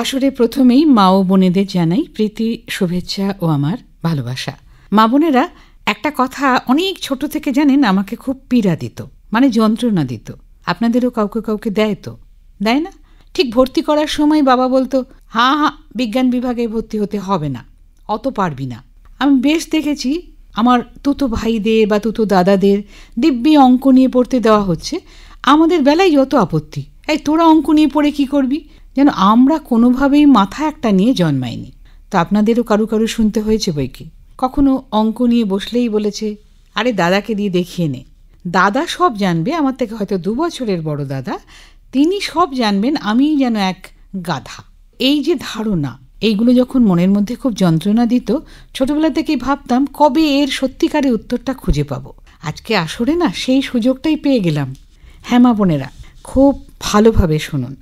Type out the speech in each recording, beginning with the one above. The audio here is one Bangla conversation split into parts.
আসরে প্রথমেই মা ও বোনেদের জানাই প্রীতি শুভেচ্ছা ও আমার ভালোবাসা মা বোনেরা একটা কথা অনেক ছোট থেকে জানেন আমাকে খুব পীড়া দিত মানে যন্ত্রণা দিত আপনাদেরও কাউকে কাউকে দেয় তো দেয় না ঠিক ভর্তি করার সময় বাবা বলতো হাঁ হাঁ বিজ্ঞান বিভাগে ভর্তি হতে হবে না অত পারবি না আমি বেশ দেখেছি আমার তুতো ভাইদের বা তুতো দাদাদের দিব্যি অঙ্ক নিয়ে পড়তে দেওয়া হচ্ছে আমাদের বেলায় যত আপত্তি এই তোরা অঙ্ক নিয়ে পড়ে কি করবি যেন আমরা কোনোভাবেই মাথা একটা নিয়ে জন্মাইনি তা আপনাদেরও কারু কারু শুনতে হয়েছে বই কি কখনো অঙ্ক নিয়ে বসলেই বলেছে আরে দাদাকে দিয়ে দেখিয়ে নে দাদা সব জানবে আমার থেকে হয়তো দু বছরের বড় দাদা তিনি সব জানবেন আমিই যেন এক গাধা এই যে ধারণা এইগুলো যখন মনের মধ্যে খুব যন্ত্রণা দিত ছোটবেলা থেকেই ভাবতাম কবে এর সত্যিকারের উত্তরটা খুঁজে পাবো আজকে আসরে না সেই সুযোগটাই পেয়ে গেলাম হ্যাঁ মা বোনেরা খুব ভালোভাবে শুনুন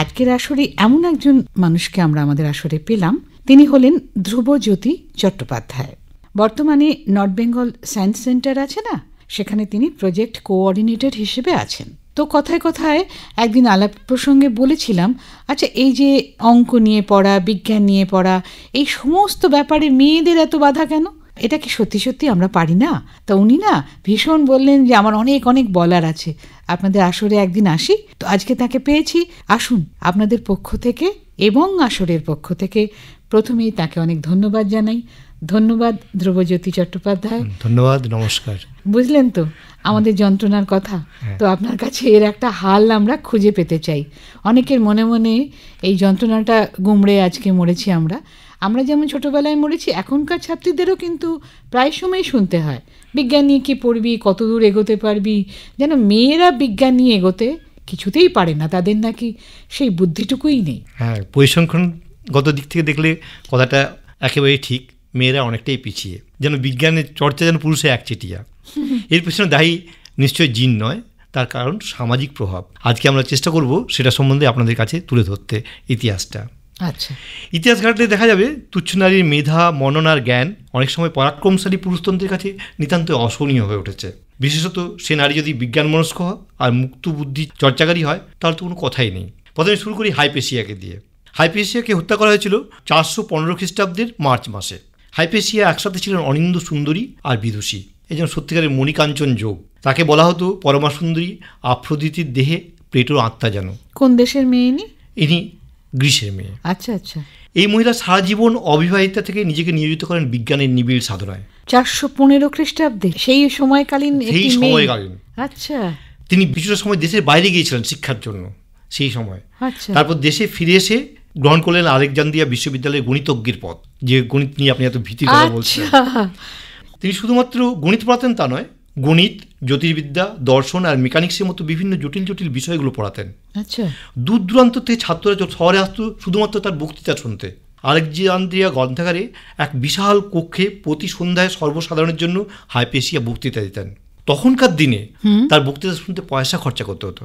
আজকের আসরে এমন একজন মানুষকে আমরা আমাদের আসরে পেলাম তিনি হলেন ধ্রুবজ্যোতি চট্টোপাধ্যায় বর্তমানে নর্থ বেঙ্গল সায়েন্স সেন্টার আছে না সেখানে তিনি প্রজেক্ট কোঅর্ডিনেটর হিসেবে আছেন তো কথায় কথায় একদিন আলাপ প্রসঙ্গে বলেছিলাম আচ্ছা এই যে অঙ্ক নিয়ে পড়া বিজ্ঞান নিয়ে পড়া এই সমস্ত ব্যাপারে মেয়েদের এত বাধা কেন এটা কি সত্যি সত্যি আমরা পারি না তা উনি না ভীষণ বললেন যে আমার অনেক অনেক বলার আছে আপনাদের আসরে একদিন আসি তো আজকে তাকে পেয়েছি আসুন আপনাদের পক্ষ থেকে এবং আসরের পক্ষ থেকে প্রথমেই তাকে অনেক ধন্যবাদ জানাই ধন্যবাদ ধ্রুবজ্যোতি চট্টোপাধ্যায় ধন্যবাদ নমস্কার বুঝলেন তো আমাদের যন্ত্রণার কথা হ্যাঁ। তো আপনার কাছে এর একটা হাল আমরা খুঁজে পেতে চাই অনেকের মনে মনে এই যন্ত্রণাটা গুমড়ে আজকে মরেছি আমরা আমরা যেমন ছোটোবেলায় মরেছি এখনকার ছাত্রীদেরও কিন্তু প্রায় সময় শুনতে হয় বিজ্ঞান নিয়ে কী পড়বি কত দূর এগোতে পারবি যেন মেয়েরা বিজ্ঞান নিয়ে এগোতে কিছুতেই পারে না তাদের নাকি সেই বুদ্ধিটুকুই নেই হ্যাঁ পরিসংখ্যানগত দিক থেকে দেখলে কথাটা একেবারেই ঠিক মেয়েরা অনেকটাই পিছিয়ে যেন বিজ্ঞানের চর্চা যেন পুরুষে একচেটিয়া এর পিছনে দায়ী নিশ্চয়ই জিন নয় তার কারণ সামাজিক প্রভাব আজকে আমরা চেষ্টা করব সেটা সম্বন্ধে আপনাদের কাছে তুলে ধরতে ইতিহাসটা আচ্ছা ইতিহাস ঘাটলে দেখা যাবে তুচ্ছ নারীর মেধা মননার জ্ঞান অনেক সময় পরাক্রমশালী পুরুষতন্ত্রের কাছে নিতান্ত অসহনীয় হয়ে উঠেছে বিশেষত সে নারী যদি বিজ্ঞান মনস্ক হয় আর মুক্ত বুদ্ধি চর্চাকারী হয় তাহলে তো কোনো কথাই নেই প্রথমে শুরু করি হাইপেশিয়াকে দিয়ে হাইপেশিয়াকে হত্যা করা হয়েছিল চারশো পনেরো খ্রিস্টাব্দের মার্চ মাসে হাইপেশিয়া একসাথে ছিলেন অনিন্দ সুন্দরী আর বিদুষী একজন সত্যিকারের মণিকাঞ্চন যোগ তাকে বলা হতো পরমাসুন্দরী আফ্রদিতির দেহে প্লেটোর আত্মা যেন কোন দেশের মেয়ে ইনি গ্রীষ্মের মেয়ে আচ্ছা আচ্ছা এই মহিলা সারা জীবন অবিবাহিতা থেকে নিজেকে নিয়োজিত করেন বিজ্ঞানের নিবিড় সাধনায় চারশো পনেরো খ্রিস্টাব্দে সেই সময়কালীন সেই সময়কালীন আচ্ছা তিনি কিছুটা সময় দেশের বাইরে গিয়েছিলেন শিক্ষার জন্য সেই সময় আচ্ছা। তারপর দেশে ফিরে এসে গ্রহণ করলেন আলেকজান্দ্রিয়া বিশ্ববিদ্যালয়ের গণিতজ্ঞের পদ যে গণিত নিয়ে আপনি এত ভীতি কথা আচ্ছা। বলছেন তিনি শুধুমাত্র গণিত পড়াতেন তা নয় গণিত জ্যোতির্বিদ্যা দর্শন আর মেকানিক্সের মতো বিভিন্ন জটিল জটিল বিষয়গুলো পড়াতেন আচ্ছা দূর দূরান্ত থেকে ছাত্ররা শহরে আসতো শুধুমাত্র তার বক্তৃতা শুনতে আলেকজান্দ্রিয়া গ্রন্থাগারে এক বিশাল কক্ষে প্রতি সন্ধ্যায় সর্বসাধারণের জন্য হাইপেশিয়া বক্তৃতা দিতেন তখনকার দিনে তার বক্তৃতা শুনতে পয়সা খরচা করতে হতো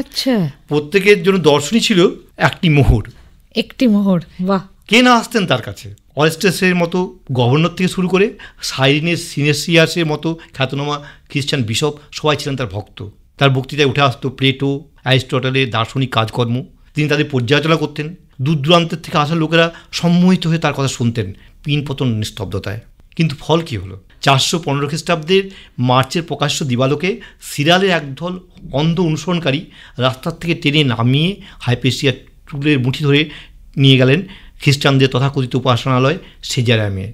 আচ্ছা প্রত্যেকের জন্য দর্শনই ছিল একটি মোহর একটি মোহর বাহ কে না আসতেন তার কাছে অলস্টেসের মতো গভর্নর থেকে শুরু করে সাইরিনের সিনেসিয়াসের মতো খ্যাতনামা খ্রিস্টান বিশপ সবাই ছিলেন তার ভক্ত তার বক্তৃতায় উঠে আসতো প্লেটো অ্যারিস্টটলের দার্শনিক কাজকর্ম তিনি তাদের পর্যালোচনা করতেন দূর দূরান্তের থেকে আসা লোকেরা সম্মোহিত হয়ে তার কথা শুনতেন পিনপতন নিস্তব্ধতায় কিন্তু ফল কী হলো চারশো পনেরো খ্রিস্টাব্দের মার্চের প্রকাশ্য দিবালোকে সিরালের একদল অন্ধ অনুসরণকারী রাস্তার থেকে টেনে নামিয়ে হাইপেসিয়া টুলের মুঠি ধরে নিয়ে গেলেন খ্রিস্টানদের তথাকথিত উপাসনালয় সিজারামে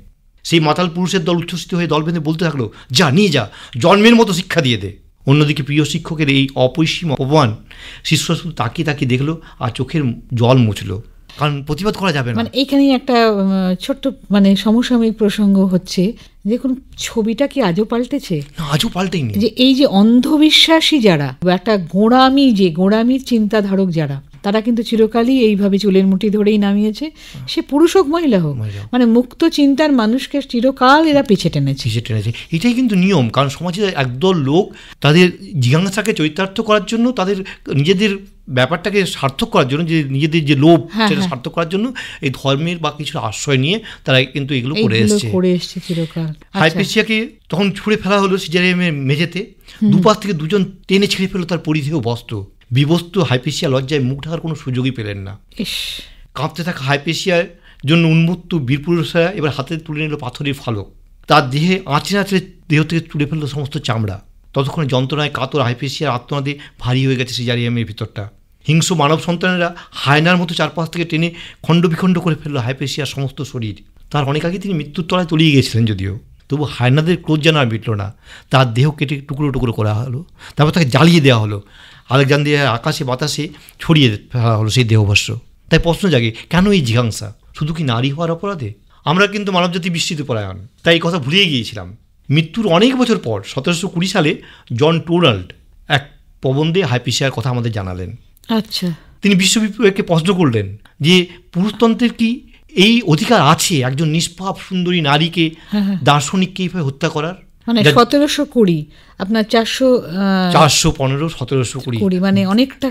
সেই মাতাল পুরুষের দল উচ্ছ্বসিত হয়ে দল বেঁধে বলতে থাকলো যা নিয়ে যা জন্মের মতো শিক্ষা দিয়ে দে অন্যদিকে প্রিয় শিক্ষকের এই অপরিসীম অপমান শিষ্য শুধু তাকিয়ে তাকিয়ে দেখলো আর চোখের জল মুছলো কারণ প্রতিবাদ করা যাবে না মানে এইখানেই একটা ছোট্ট মানে সমসাময়িক প্রসঙ্গ হচ্ছে দেখুন ছবিটা কি আজও পাল্টেছে আজও পাল্টেনি যে এই যে অন্ধবিশ্বাসী যারা একটা গোড়ামি যে গোড়ামির চিন্তাধারক যারা তারা কিন্তু চিরকালই এইভাবে চুলের মুঠি ধরেই নামিয়েছে সে পুরুষ হোক মহিলা হোক মানে মুক্ত চিন্তার মানুষকে চিরকাল এরা পিছিয়ে টেনেছে পিছিয়ে টেনেছে এটাই কিন্তু নিয়ম কারণ সমাজে একদল লোক তাদের জিজ্ঞাসাকে চরিতার্থ করার জন্য তাদের নিজেদের ব্যাপারটাকে সার্থক করার জন্য যে নিজেদের যে লোভ হ্যাঁ, সেটা হ্যাঁ। সার্থক করার জন্য এই ধর্মের বা কিছু আশ্রয় নিয়ে তারা কিন্তু এগুলো করে এসছে করে এসছে চিরকাল আচ্ছা। তখন ছুঁড়ে ফেলা হলো সিজারিয়ামের মেঝেতে দুপাশ থেকে দুজন টেনে ছিঁড়ে ফেলো তার পরিধেয় বস্ত্র বিভস্ত হাইপেশিয়া লজ্জায় মুখ ঢাকার কোনো সুযোগই পেলেন না কাঁপতে থাকা হাইপেশিয়ার জন্য উন্মুক্ত বীরপুরুষরা এবার হাতে তুলে নিল পাথরের ফালক তার দেহে আঁচড়ে আঁচড়ে দেহ থেকে তুলে ফেললো সমস্ত চামড়া ততক্ষণে যন্ত্রণায় কাতর হাইপেশিয়ার আত্মনাদে ভারী হয়ে গেছে সিজারিয়ামের ভিতরটা হিংস্র মানব সন্তানেরা হায়নার মতো চারপাশ থেকে টেনে খণ্ডবিখণ্ড করে ফেললো হাইপেশিয়ার সমস্ত শরীর তার অনেক আগে তিনি মৃত্যুর তলায় তলিয়ে গিয়েছিলেন যদিও তবু হায়নাদের ক্রোধ যেন আর মিটল না তার দেহ কেটে টুকরো টুকরো করা হলো তারপর তাকে জ্বালিয়ে দেওয়া হলো আলেকজান্দ্রিয়ার আকাশে বাতাসে ছড়িয়ে ফেলা হলো সেই দেহভস্য তাই প্রশ্ন জাগে কেন এই জিঘাংসা শুধু কি নারী হওয়ার অপরাধে আমরা কিন্তু মানবজাতি বিস্তৃত পরায়ণ তাই এই কথা ভুলিয়ে গিয়েছিলাম মৃত্যুর অনেক বছর পর সতেরোশো কুড়ি সালে জন টোনাল্ড এক প্রবন্ধে হাইপিসিয়ার কথা আমাদের জানালেন আচ্ছা তিনি বিশ্ববিপ্লবকে প্রশ্ন করলেন যে পুরুষতন্ত্রের কি এই অধিকার আছে একজন নিষ্পাপ সুন্দরী নারীকে হ্যাঁ, হ্যাঁ। দার্শনিককে এইভাবে হত্যা করার মানে সতেরোশো কুড়ি আপনার চারশো চারশো পনেরো সতেরোশো কুড়ি কুড়ি মানে অনেকটা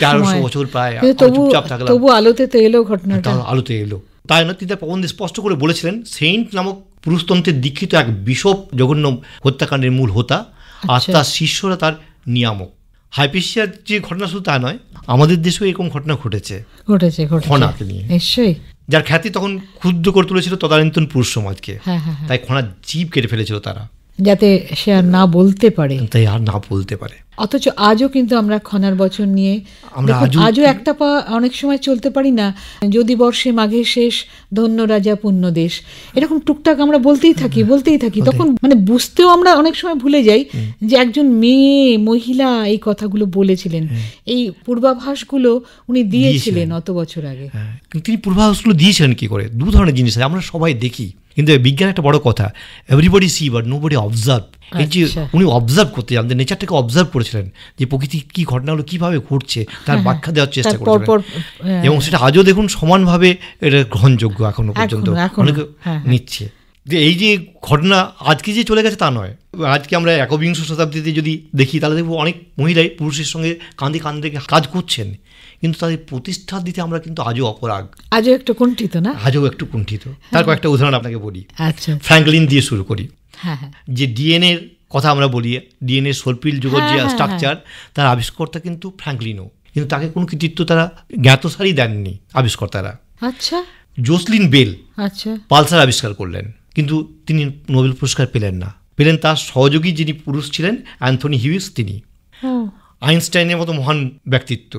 বছর প্রায় তবু তবু আলোতে তো এলো ঘটনাটা হ্যাঁ, আলোতে এলো তাই না তিনি তার প্রবন্ধে স্পষ্ট করে বলেছিলেন সেন্ট নামক পুরুষতন্ত্রের দীক্ষিত এক বিশপ জঘন্য হত্যাকাণ্ডের মূল হোতা আর আচ্ছা। তার শিষ্যরা তার নিয়ামক হাইপিসিয়ার যে ঘটনা শুধু তা নয় আমাদের দেশেও এরকম ঘটনা ঘটেছে ঘটেছে নিশ্চয়ই যার খ্যাতি তখন ক্ষুদ্র করে তুলেছিল তদানীন্তন পুরুষ সমাজকে হ্যাঁ, হ্যাঁ, তাই খনার জীব কেটে ফেলেছিল তারা যাতে সে আর না বলতে পারে তাই আর না বলতে পারে অথচ আজও কিন্তু আমরা খনার বচন নিয়ে আজও একটা পা অনেক সময় চলতে পারি না যদি বর্ষে মাঘে শেষ ধন্য রাজা পুণ্য দেশ এরকম টুকটাক আমরা বলতেই থাকি বলতেই থাকি তখন মানে বুঝতেও আমরা অনেক সময় ভুলে যাই যে একজন মেয়ে মহিলা এই কথাগুলো বলেছিলেন এই পূর্বাভাসগুলো উনি দিয়েছিলেন অত বছর আগে হ্যাঁ, তিনি পূর্বাভাসগুলো দিয়েছিলেন কি করে দু ধরনের জিনিস আমরা সবাই দেখি কিন্তু বিজ্ঞান একটা বড় কথা everybody see but nobody observe এই যে উনি অবজার্ভ করতে যান নেচারটাকে অবজার্ভ করেছিলেন যে প্রকৃতি কি ঘটনাগুলো কীভাবে ঘটছে তার হ্যাঁ, হ্যাঁ। ব্যাখ্যা দেওয়ার চেষ্টা করেছিলেন হ্যাঁ। এবং সেটা আজও দেখুন সমানভাবে এটা গ্রহণযোগ্য এখনো পর্যন্ত অনেকে নিচ্ছে যে এই যে ঘটনা আজকে যে চলে গেছে তা নয় আজকে আমরা একবিংশ শতাব্দীতে যদি দেখি তাহলে দেখবো অনেক মহিলাই পুরুষের সঙ্গে কাঁধে কাঁধে কাজ করছেন কিন্তু তাদের প্রতিষ্ঠা দিতে আমরা কিন্তু আজও অপরাগ আজও একটু কুণ্ঠিত না আজও একটু কুণ্ঠিত হ্যাঁ। তার কয়েকটা উদাহরণ আপনাকে বলি আচ্ছা ফ্র্যাঙ্কলিন দিয়ে শুরু করি হ্যাঁ, হ্যাঁ। যে ডিএনএর কথা আমরা বলি ডিএনএ সর্পিল যুগের যে স্ট্রাকচার তার আবিষ্কর্তা কিন্তু ফ্র্যাঙ্কলিনও কিন্তু তাকে কোনো কৃতিত্ব তারা জ্ঞাতসারই দেননি আবিষ্কর্তারা আচ্ছা জোসলিন বেল আচ্ছা পালসার আবিষ্কার করলেন কিন্তু তিনি নোবেল পুরস্কার পেলেন না পেলেন তার সহযোগী যিনি পুরুষ ছিলেন অ্যান্থনি হিউইস তিনি আইনস্টাইনের মতো মহান ব্যক্তিত্ব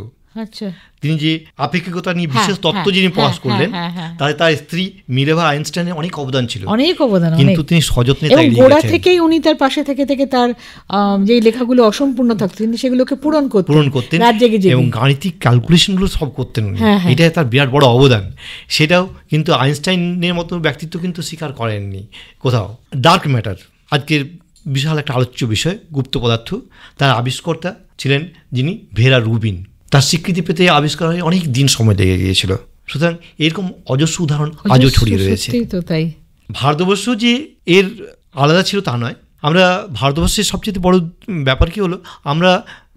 আচ্ছা। তিনি যে আপেক্ষিকতা নিয়ে হ্যাঁ, বিশেষ তত্ত্ব হ্যাঁ, যিনি হ্যাঁ, প্রকাশ করলেন তাহলে তার স্ত্রী মিলেভা আইনস্টাইনের অনেক অবদান ছিল অনেক অবদান কিন্তু তিনি সযত্নে গোড়া থেকেই উনি তার পাশে থেকে থেকে তার যে লেখাগুলো অসম্পূর্ণ থাকতো তিনি সেগুলোকে পূরণ করতেন পূরণ করতেন এবং গাণিতিক ক্যালকুলেশনগুলো সব করতেন উনি এটাই তার বিরাট বড় অবদান সেটাও কিন্তু আইনস্টাইনের মতো ব্যক্তিত্ব কিন্তু স্বীকার করেননি কোথাও ডার্ক ম্যাটার আজকের বিশাল একটা আলোচ্য বিষয় গুপ্ত পদার্থ তার আবিষ্কর্তা ছিলেন যিনি ভেরা রুবিন তার স্বীকৃতি পেতে আবিষ্কার হয়ে অনেক দিন সময় লেগে গিয়েছিল সুতরাং এরকম অজস্র উদাহরণ আজও ছড়িয়ে রয়েছে তাই ভারতবর্ষ যে এর আলাদা ছিল তা নয় আমরা ভারতবর্ষের সবচেয়ে বড় ব্যাপার কী হলো আমরা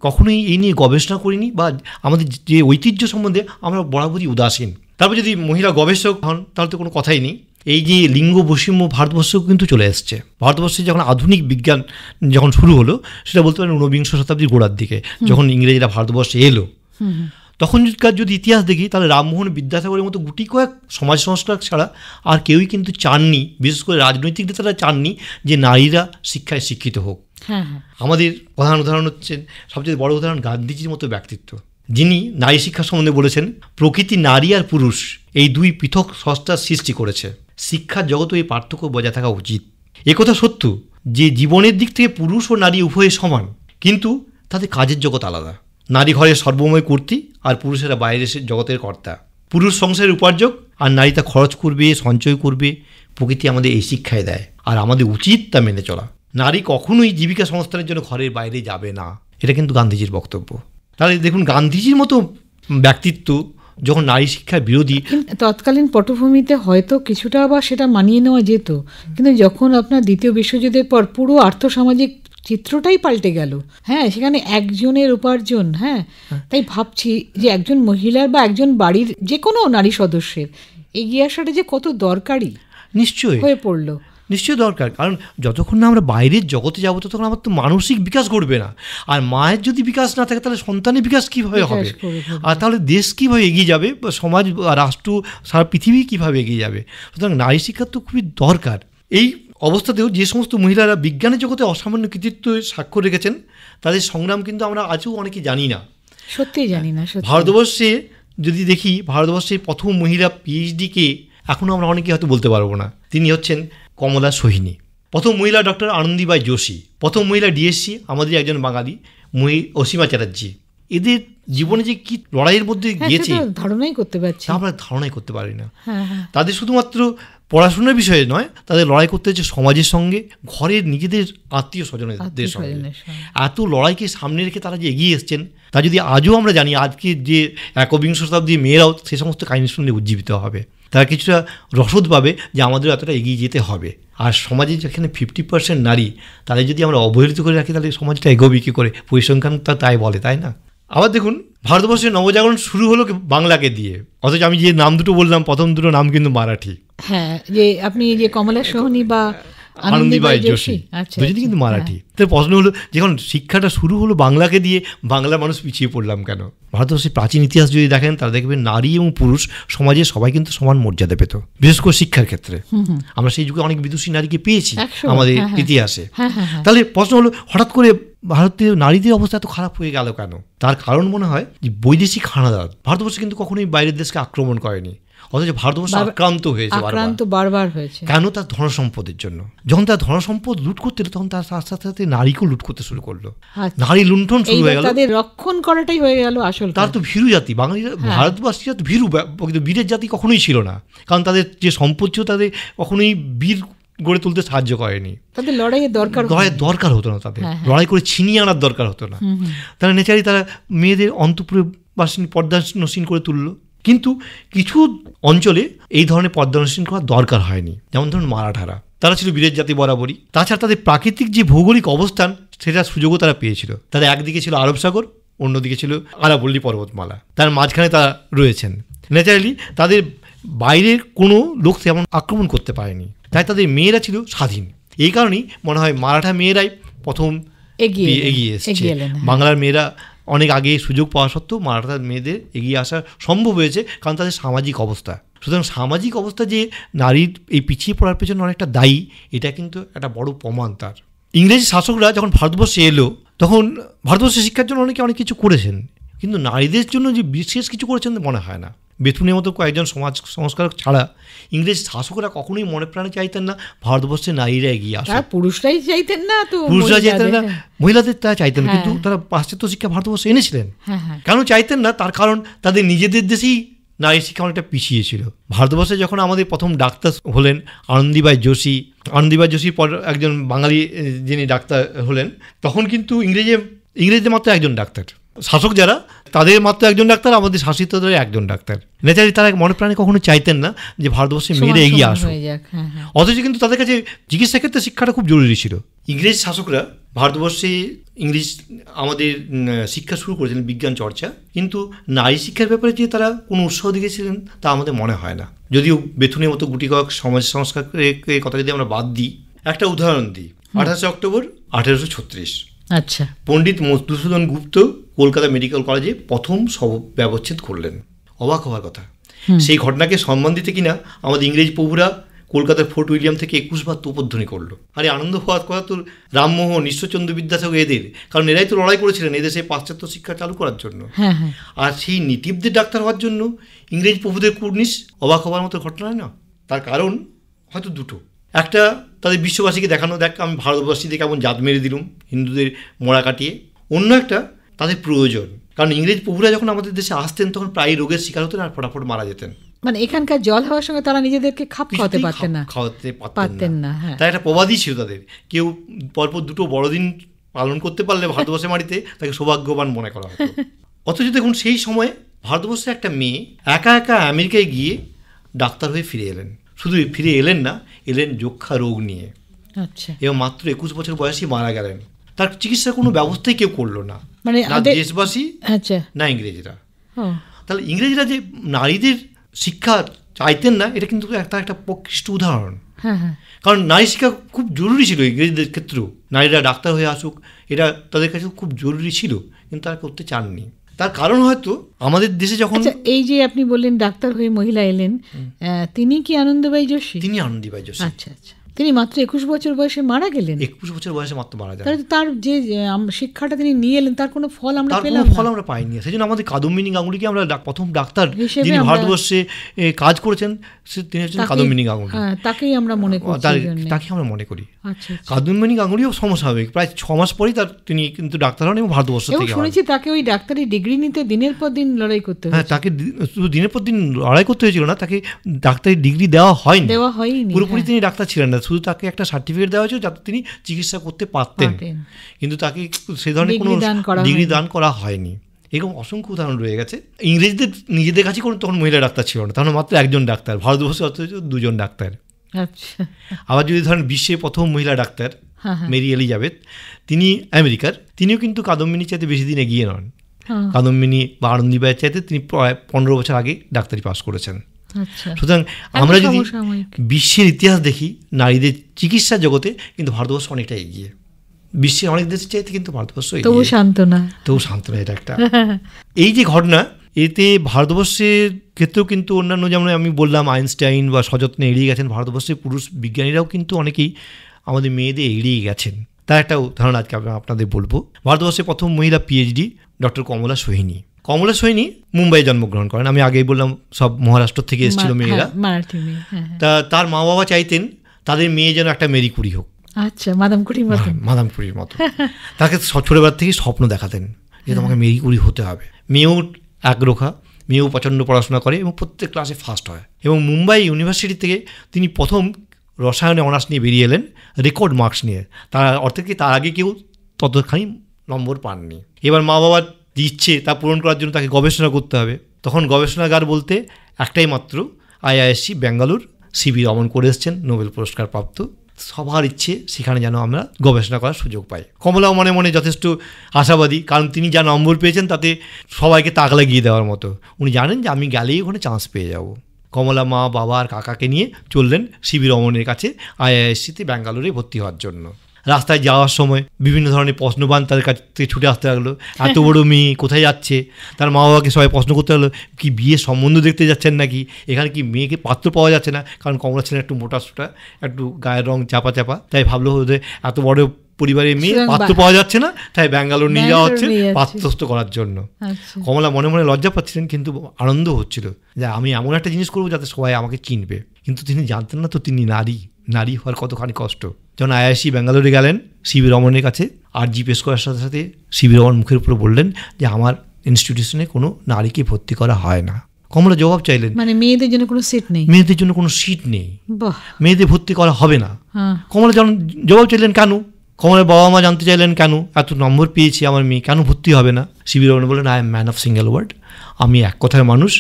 কখনোই এই নিয়ে গবেষণা করিনি বা আমাদের যে ঐতিহ্য সম্বন্ধে আমরা বরাবরই উদাসীন তারপর যদি মহিলা গবেষক হন তাহলে তো কোনো কথাই নেই এই যে লিঙ্গ বৈষম্য ভারতবর্ষেও কিন্তু চলে এসছে ভারতবর্ষে যখন আধুনিক বিজ্ঞান যখন শুরু হলো সেটা বলতে পারেন ঊনবিংশ শতাব্দীর গোড়ার দিকে যখন ইংরেজরা ভারতবর্ষে এলো তখনকার যদি ইতিহাস দেখি তাহলে রামমোহন বিদ্যাসাগরের মতো গুটি কয়েক সমাজ সংস্কার ছাড়া আর কেউই কিন্তু চাননি বিশেষ করে রাজনৈতিক নেতারা চাননি যে নারীরা শিক্ষায় শিক্ষিত হোক হ্যাঁ, হ্যাঁ। আমাদের প্রধান উদাহরণ হচ্ছে সবচেয়ে বড় উদাহরণ গান্ধীজির মতো ব্যক্তিত্ব যিনি নারী শিক্ষা সম্বন্ধে বলেছেন প্রকৃতি নারী আর পুরুষ এই দুই পৃথক সংস্থার সৃষ্টি করেছে শিক্ষার জগতে এই পার্থক্য বজায় থাকা উচিত একথা সত্য যে জীবনের দিক থেকে পুরুষ ও নারী উভয়ে সমান কিন্তু তাদের কাজের জগৎ আলাদা নারী ঘরে সর্বময় কুর্তি আর পুরুষেরা বাইরের জগতের কর্তা পুরুষ সংসারের উপার্জক আর নারী তা খরচ করবে সঞ্চয় করবে প্রকৃতি আমাদের এই শিক্ষায় দেয় আর আমাদের উচিত তা মেনে চলা নারী কখনোই জীবিকা সংস্থানের জন্য ঘরের বাইরে যাবে না এটা কিন্তু গান্ধীজির বক্তব্য তাহলে দেখুন গান্ধীজির মতো ব্যক্তিত্ব যখন নারী শিক্ষার বিরোধী তৎকালীন পটভূমিতে হয়তো কিছুটা আবার সেটা মানিয়ে নেওয়া যেত কিন্তু যখন আপনার দ্বিতীয় বিশ্বযুদ্ধের পর পুরো আর্থসামাজিক চিত্রটাই পাল্টে গেল হ্যাঁ সেখানে একজনের উপার্জন হ্যাঁ।, হ্যাঁ তাই ভাবছি যে একজন মহিলার বা একজন বাড়ির যে কোনো নারী সদস্যের এগিয়ে আসাটা যে কত দরকারি নিশ্চয়ই হয়ে পড়লো নিশ্চয় দরকার কারণ যতক্ষণ না আমরা বাইরের জগতে যাবো ততক্ষণ আমার তো মানসিক বিকাশ ঘটবে না আর মায়ের যদি বিকাশ না থাকে তাহলে সন্তানের বিকাশ কীভাবে হবে আর তাহলে দেশ কীভাবে এগিয়ে যাবে বা সমাজ রাষ্ট্র সারা পৃথিবী কীভাবে এগিয়ে যাবে সুতরাং নারী শিক্ষা তো খুবই দরকার এই অবস্থাতেও যে সমস্ত মহিলারা বিজ্ঞানের জগতে অসামান্য কৃতিত্ব স্বাক্ষর রেখেছেন তাদের সংগ্রাম কিন্তু আমরা আজও অনেকে জানি না সত্যি জানি না ভারতবর্ষে যদি দেখি ভারতবর্ষের প্রথম মহিলা পিএইচডিকে এখনও আমরা অনেকে হয়তো বলতে পারবো না তিনি হচ্ছেন কমলা সোহিনী প্রথম মহিলা ডক্টর আনন্দীবাই যোশী প্রথম মহিলা ডিএসসি আমাদের একজন বাঙালি মহি অসীমা চ্যাটার্জি এদের জীবনে যে কি লড়াইয়ের মধ্যে হ্যাঁ, গিয়েছে ধারণাই করতে পারছি আমরা ধারণাই করতে পারি না হ্যাঁ, হ্যাঁ। তাদের শুধুমাত্র পড়াশোনার বিষয়ে নয় তাদের লড়াই করতে হচ্ছে সমাজের সঙ্গে ঘরের নিজেদের আত্মীয় স্বজনের সঙ্গে এত লড়াইকে সামনে রেখে তারা যে এগিয়ে এসছেন তা যদি আজও আমরা জানি আজকে যে একবিংশ শতাব্দীর মেয়েরাও সে সমস্ত কাহিনী শুনলে উজ্জীবিত হবে তারা কিছুটা রসদ পাবে যে আমাদের এতটা এগিয়ে যেতে হবে আর সমাজে যেখানে ফিফটি পার্সেন্ট নারী তাদের যদি আমরা অবহেলিত করে রাখি তাহলে সমাজটা এগোবি কী করে পরিসংখ্যান তা তাই বলে তাই না আবার দেখুন ভারতবর্ষের নবজাগরণ শুরু হলো বাংলাকে দিয়ে অথচ আমি যে নাম দুটো বললাম প্রথম দুটো নাম কিন্তু মারাঠি হ্যাঁ যে আপনি যে কমলা সোহনী বা আনন্দীবাই যোশী আচ্ছা, দুজনই কিন্তু আচ্ছা, মারাঠি হ্যাঁ। তো প্রশ্ন হলো যখন শিক্ষাটা শুরু হলো বাংলাকে দিয়ে বাংলা মানুষ পিছিয়ে পড়লাম কেন ভারতবর্ষের প্রাচীন ইতিহাস যদি দেখেন তারা দেখবেন নারী এবং পুরুষ সমাজে সবাই কিন্তু সমান মর্যাদা পেত বিশেষ করে শিক্ষার ক্ষেত্রে আমরা সেই যুগে অনেক বিদুষী নারীকে পেয়েছি আমাদের হ্যাঁ, হ্যাঁ। ইতিহাসে তাহলে প্রশ্ন হলো হঠাৎ করে ভারতীয় নারীদের অবস্থা এত খারাপ হয়ে গেল কেন তার কারণ মনে হয় যে বৈদেশিক হানাদার ভারতবর্ষ কিন্তু কখনোই বাইরের দেশকে আক্রমণ করেনি অথচ ভারতবর্ষ আক্রান্ত হয়েছে আক্রান্ত বারবার হয়েছে কেন তার ধনসম্পদের জন্য যখন তার ধনসম্পদ লুট করতে তখন তার সাথে সাথে নারীকেও লুট করতে শুরু করলো আচ্ছা। নারী লুণ্ঠন শুরু হয়ে গেল তাদের রক্ষণ করাটাই হয়ে গেল আসল তার তো ভীরু জাতি বাঙালিরা হ্যাঁ। ভারতবাসীরা তো ভীরু কিন্তু বীরের জাতি কখনোই ছিল না কারণ তাদের যে সম্পদ ছিল তাদের কখনোই বীর গড়ে তুলতে সাহায্য করেনি তাদের লড়াইয়ের দরকার লড়াইয়ের দরকার হতো না তাদের হ্যাঁ, হ্যাঁ। লড়াই করে ছিনিয়ে আনার দরকার হতো না তারা নেচারি তারা মেয়েদের অন্তপুরে বাসিন পর্দাসীন করে তুললো কিন্তু কিছু অঞ্চলে এই ধরনের পর্দানুশীলন করা দরকার হয়নি যেমন ধরুন মারাঠারা তারা ছিল বীরের জাতি বরাবরই তাছাড়া তাদের প্রাকৃতিক যে ভৌগোলিক অবস্থান সেটার সুযোগও তারা পেয়েছিল তাদের একদিকে ছিল আরব সাগর অন্যদিকে ছিল আরাবল্লী পর্বতমালা তার মাঝখানে তারা রয়েছেন ন্যাচারালি তাদের বাইরের কোনো লোক তেমন আক্রমণ করতে পারেনি তাই তাদের মেয়েরা ছিল স্বাধীন এই কারণেই মনে হয় মারাঠা মেয়েরাই প্রথম এগিয়ে এগিয়ে এসেছে হ্যাঁ। বাংলার মেয়েরা অনেক আগে সুযোগ পাওয়া সত্ত্বেও মারাঠার মেয়েদের এগিয়ে আসা সম্ভব হয়েছে কারণ তাদের সামাজিক অবস্থা সুতরাং সামাজিক অবস্থা যে নারীর এই পিছিয়ে পড়ার পেছনে অনেকটা দায়ী এটা কিন্তু একটা বড় প্রমাণ তার ইংরেজি শাসকরা যখন ভারতবর্ষে এলো তখন ভারতবর্ষে শিক্ষার জন্য অনেকে অনেক কিছু করেছেন কিন্তু নারীদের জন্য যে বিশেষ কিছু করেছেন মনে হয় না বেথুনের মতো কয়েকজন সমাজ সংস্কারক ছাড়া ইংরেজ শাসকরা কখনোই মনে প্রাণে চাইতেন না ভারতবর্ষে নারীরা এগিয়ে আসে হ্যাঁ, পুরুষরাই চাইতেন না তো পুরুষরা চাইতেন না মহিলাদের তারা চাইতেন কিন্তু হ্যাঁ। তারা পাশ্চাত্য শিক্ষা ভারতবর্ষে এনেছিলেন হ্যাঁ, কেন চাইতেন না তার কারণ তাদের নিজেদের দেশেই নারী শিক্ষা অনেকটা পিছিয়ে ছিল ভারতবর্ষে যখন আমাদের প্রথম ডাক্তার হলেন আনন্দীবাই যোশী আনন্দীবাই যোশীর পর একজন বাঙালি যিনি ডাক্তার হলেন তখন কিন্তু ইংরেজে ইংরেজিতে মাত্র একজন ডাক্তার শাসক যারা তাদের মাত্র একজন ডাক্তার আমাদের শাসিতদের একজন ডাক্তার নেতাজি তারা মনে প্রাণে কখনো চাইতেন না যে ভারতবর্ষে মেয়েরা এগিয়ে আসুক হ্যাঁ, হ্যাঁ। অথচ কিন্তু তাদের কাছে চিকিৎসা ক্ষেত্রে শিক্ষাটা খুব জরুরি ছিল ইংরেজ শাসকরা ভারতবর্ষে ইংরেজ আমাদের শিক্ষা শুরু করেছিলেন বিজ্ঞান চর্চা কিন্তু নারী শিক্ষার ব্যাপারে যে তারা কোনো উৎসাহ দিয়েছিলেন তা আমাদের মনে হয় না যদিও বেথুনের মতো গুটি কয়েক সমাজ সংস্কারের কথা যদি আমরা বাদ দিই একটা উদাহরণ দিই আঠাশে অক্টোবর আঠেরোশো ছত্রিশ আচ্ছা পণ্ডিত মধুসূদন গুপ্ত কলকাতা মেডিকেল কলেজে প্রথম সব ব্যবচ্ছেদ করলেন অবাক হওয়ার কথা সেই ঘটনাকে সম্মান দিতে কিনা আমাদের ইংরেজ প্রভুরা কলকাতার ফোর্ট উইলিয়াম থেকে একুশবার তোপধ্বনি করলো আরে আনন্দ হওয়ার কথা তো রামমোহন ঈশ্বরচন্দ্র বিদ্যাসাগর এদের কারণ এরাই তো লড়াই করেছিলেন এদেশে পাশ্চাত্য শিক্ষা চালু করার জন্য হ্যাঁ, হ্যাঁ। আর সেই নিটিভদের ডাক্তার হওয়ার জন্য ইংরেজ প্রভুদের কুর্নিশ অবাক হওয়ার মতো ঘটনা না তার কারণ হয়তো দুটো একটা তাদের বিশ্ববাসীকে দেখানো দেখ আমি ভারতবাসীদের কেমন জাত মেরে দিলুম হিন্দুদের মোড়া কাটিয়ে অন্য একটা তাদের প্রয়োজন কারণ ইংরেজ প্রভুরা যখন আমাদের দেশে আসতেন তখন প্রায় রোগের শিকার হতেন আর ফটাফট মারা যেতেন মানে এখানকার জল হওয়ার সঙ্গে তারা নিজেদেরকে খাপ খাওয়াতে পারতেন না খাওয়াতে পারতেন না হ্যাঁ। তাই একটা প্রবাদই ছিল তাদের কেউ পরপর দুটো বড়দিন পালন করতে পারলে ভারতবর্ষে মাটিতে তাকে সৌভাগ্যবান মনে করা হতো অথচ দেখুন সেই সময়ে ভারতবর্ষে একটা মেয়ে একা একা আমেরিকায় গিয়ে ডাক্তার হয়ে ফিরে এলেন শুধু ফিরে এলেন না এলেন যক্ষা রোগ নিয়ে আচ্ছা এবং মাত্র একুশ বছর বয়সে মারা গেলেন তার চিকিৎসার কোনো ব্যবস্থাই কেউ করলো না মানে দেশবাসী আচ্ছা না ইংরেজরা তাহলে ইংরেজরা যে নারীদের শিক্ষা চাইতেন না এটা কিন্তু একটা একটা প্রকৃষ্ট উদাহরণ হ্যাঁ, হ্যাঁ। কারণ নারী শিক্ষা খুব জরুরি ছিল ইংরেজদের ক্ষেত্রেও নারীরা ডাক্তার হয়ে আসুক এটা তাদের কাছে খুব জরুরি ছিল কিন্তু তারা করতে চাননি তার কারণ হয়তো আমাদের দেশে যখন আচ্ছা, এই যে আপনি বললেন ডাক্তার হয়ে মহিলা এলেন তিনি কি আনন্দবাই যোশী তিনি আনন্দবাই যোশী আচ্ছা আচ্ছা তিনি মাত্র একুশ বছর বয়সে মারা গেলেন একুশ বছর বয়সে মাত্র মারা যান তাহলে তার যে শিক্ষাটা তিনি নিয়ে এলেন তার কোনো ফল আমরা পেলাম ফল আমরা পাইনি সেই জন্য আমাদের কাদম্বিনী গাঙ্গুলিকে আমরা প্রথম ডাক্তার যিনি ভারতবর্ষে কাজ করেছেন তিনি হচ্ছেন কাদম্বিনী গাঙ্গুলি হ্যাঁ, তাকেই আমরা মনে করি তাকে আমরা মনে করি কাদম্বিনী গাঙ্গুলিও সমস্যাভাবিক প্রায় ছ মাস পরেই তার তিনি কিন্তু ডাক্তার হন এবং ভারতবর্ষ থেকে শুনেছি তাকে ওই ডাক্তারি ডিগ্রি নিতে দিনের পর দিন লড়াই করতে হ্যাঁ তাকে শুধু দিনের পর দিন লড়াই করতে হয়েছিল না তাকে ডাক্তারি ডিগ্রি দেওয়া হয়নি দেওয়া হয়নি পুরোপুরি হ্যাঁ। তিনি ডাক্তার ছিলেন না শুধু তাকে একটা সার্টিফিকেট দেওয়া হয়েছিল যাতে তিনি চিকিৎসা করতে পারতেন কিন্তু তাকে সে ধরনের কোনো ডিগ্রি দান করা হয়নি এরকম অসংখ্য উদাহরণ রয়ে গেছে ইংরেজদের নিজেদের কাছে কোনো তখন মহিলা ডাক্তার ছিল না তখন মাত্র একজন ডাক্তার ভারতবর্ষে অথচ দুজন ডাক্তার আচ্ছা। আবার যদি ধরেন বিশ্বে প্রথম মহিলা ডাক্তার হ্যাঁ, হ্যাঁ। মেরি এলিজাবেথ তিনি আমেরিকার তিনিও কিন্তু কাদম্বিনী চাইতে বেশি দিন এগিয়ে নন হ্যাঁ। কাদম্বিনী বা আনন্দীবাইয়ের চাইতে তিনি প্রায় পনেরো বছর আগে ডাক্তারি পাশ করেছেন আচ্ছা। সুতরাং আমরা যদি বিশ্বের ইতিহাস দেখি নারীদের চিকিৎসা জগতে কিন্তু ভারতবর্ষ অনেকটা এগিয়ে বিশ্বের অনেক দেশের চাইতে কিন্তু ভারতবর্ষ তবু না তবু না এটা একটা এই যে ঘটনা এতে ভারতবর্ষের ক্ষেত্রেও কিন্তু অন্যান্য যেমন আমি বললাম আইনস্টাইন বা সযত্নে এড়িয়ে গেছেন ভারতবর্ষের পুরুষ বিজ্ঞানীরাও কিন্তু অনেকেই আমাদের মেয়েদের এড়িয়ে গেছেন তার একটা উদাহরণ আজকে আপনাদের বলবো ভারতবর্ষে প্রথম মহিলা পিএইচডি ডক্টর কমলা সোহিনী কমলা সোহিনী মুম্বাইয়ে জন্মগ্রহণ করেন আমি আগেই বললাম সব মহারাষ্ট্র থেকে এসেছিল মেয়েরা হ্যাঁ, হ্যাঁ, হ্যাঁ। তা তার মা বাবা চাইতেন তাদের মেয়ে যেন একটা মেরি কুড়ি হোক আচ্ছা মাদাম কুড়ির মতো মাদাম কুড়ির মতো তাকে ছোটোবেলার থেকে স্বপ্ন দেখাতেন যে তোমাকে মেরি কুড়ি হতে হবে মেয়েও একরোখা মেয়েও প্রচণ্ড পড়াশোনা করে এবং প্রত্যেক ক্লাসে ফার্স্ট হয় এবং মুম্বাই ইউনিভার্সিটি থেকে তিনি প্রথম রসায়নে অনার্স নিয়ে বেরিয়ে এলেন রেকর্ড মার্কস নিয়ে তার অর্থাৎ কি তার আগে কেউ ততখানি নম্বর পাননি এবার মা বাবার দিচ্ছে ইচ্ছে তা পূরণ করার জন্য তাকে গবেষণা করতে হবে তখন গবেষণাগার বলতে একটাই মাত্র আইআইএসসি ব্যাঙ্গালোর সিবি রমন করে এসছেন নোবেল পুরস্কার প্রাপ্ত সবার ইচ্ছে সেখানে যেন আমরা গবেষণা করার সুযোগ পাই কমলাও মনে মনে যথেষ্ট আশাবাদী কারণ তিনি যা নম্বর পেয়েছেন তাতে সবাইকে তাক লাগিয়ে দেওয়ার মতো উনি জানেন যে আমি গেলেই ওখানে চান্স পেয়ে যাব কমলা মা বাবা আর কাকাকে নিয়ে চললেন শিবির রমনের কাছে আইআইএসসিতে ব্যাঙ্গালোরে ভর্তি হওয়ার জন্য রাস্তায় যাওয়ার সময় বিভিন্ন ধরনের প্রশ্নবান তাদের কাছ থেকে ছুটে আসতে লাগলো এত বড় মেয়ে কোথায় যাচ্ছে তার মা বাবাকে সবাই প্রশ্ন করতে লাগলো কি বিয়ে সম্বন্ধ দেখতে যাচ্ছেন নাকি এখানে কি মেয়েকে পাত্র পাওয়া যাচ্ছে না কারণ কমলা ছেলে একটু মোটা সোটা একটু গায়ের রং চাপা চাপা তাই ভাবলো ওদের এত বড় পরিবারের মেয়ে পাত্র পাওয়া যাচ্ছে না তাই ব্যাঙ্গালোর নিয়ে যাওয়া হচ্ছে পাত্রস্থ করার জন্য আচ্ছা। কমলা মনে মনে লজ্জা পাচ্ছিলেন কিন্তু আনন্দ হচ্ছিল যে আমি এমন একটা জিনিস করবো যাতে সবাই আমাকে চিনবে কিন্তু তিনি জানতেন না তো তিনি নারী নারী হওয়ার কতখানি কষ্ট যখন আইআইসি ব্যাঙ্গালোরে গেলেন সিবি রমনের কাছে আর জি পেশ করার সাথে সাথে সিবি রমন মুখের উপরে বললেন যে আমার ইনস্টিটিউশনে কোনো নারীকে ভর্তি করা হয় না কমলা জবাব চাইলেন মানে মেয়েদের জন্য কোনো সিট নেই মেয়েদের জন্য কোনো সিট নেই মেয়েদের ভর্তি করা হবে না হ্যাঁ। কমলা যখন জবাব চাইলেন কেন কমলের বাবা মা জানতে চাইলেন কেন এত নম্বর পেয়েছি আমার মেয়ে কেন ভর্তি হবে না সিবি রমন বললেন I am man of single word আমি এক কথায় মানুষ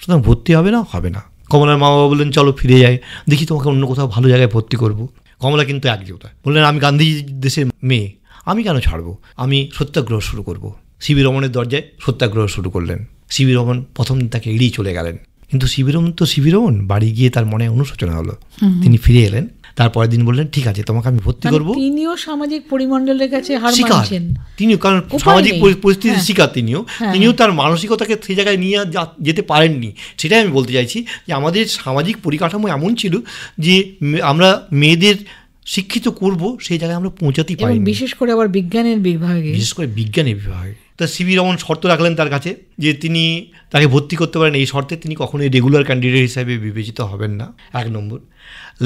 সুতরাং ভর্তি হবে না হবে না কমলার মা বাবা বললেন চলো ফিরে যাই দেখি তোমাকে অন্য কোথাও ভালো জায়গায় ভর্তি করবো কমলা কিন্তু একজোটা বললেন আমি গান্ধী দেশের মেয়ে আমি কেন ছাড়বো আমি সত্যাগ্রহ শুরু করব। সিবি রমণের দরজায় সত্যাগ্রহ শুরু করলেন সিবি রমণ প্রথম তাকে এড়িয়ে চলে গেলেন কিন্তু রমণ তো রমণ বাড়ি গিয়ে তার মনে অনুশোচনা হলো তিনি ফিরে এলেন তারপরের দিন বললেন ঠিক আছে তোমাকে আমি ভর্তি মানে করবো তিনিও সামাজিক পরিমণ্ডলের কাছে শিকার তিনিও কারণ সামাজিক হ্যাঁ। পরিস্থিতির শিকার তিনিও হ্যাঁ। তিনিও তার মানসিকতাকে সেই জায়গায় নিয়ে যেতে পারেননি সেটাই আমি বলতে চাইছি যে আমাদের সামাজিক পরিকাঠামো এমন ছিল যে আমরা মেয়েদের শিক্ষিত করব সেই জায়গায় আমরা পৌঁছাতেই পারি বিশেষ করে আবার বিজ্ঞানের বিভাগে বিশেষ করে বিজ্ঞানের বিভাগে তা সিবি রমন শর্ত রাখলেন তার কাছে যে তিনি তাকে ভর্তি করতে পারেন এই শর্তে তিনি কখনোই রেগুলার ক্যান্ডিডেট হিসাবে বিবেচিত হবেন না এক নম্বর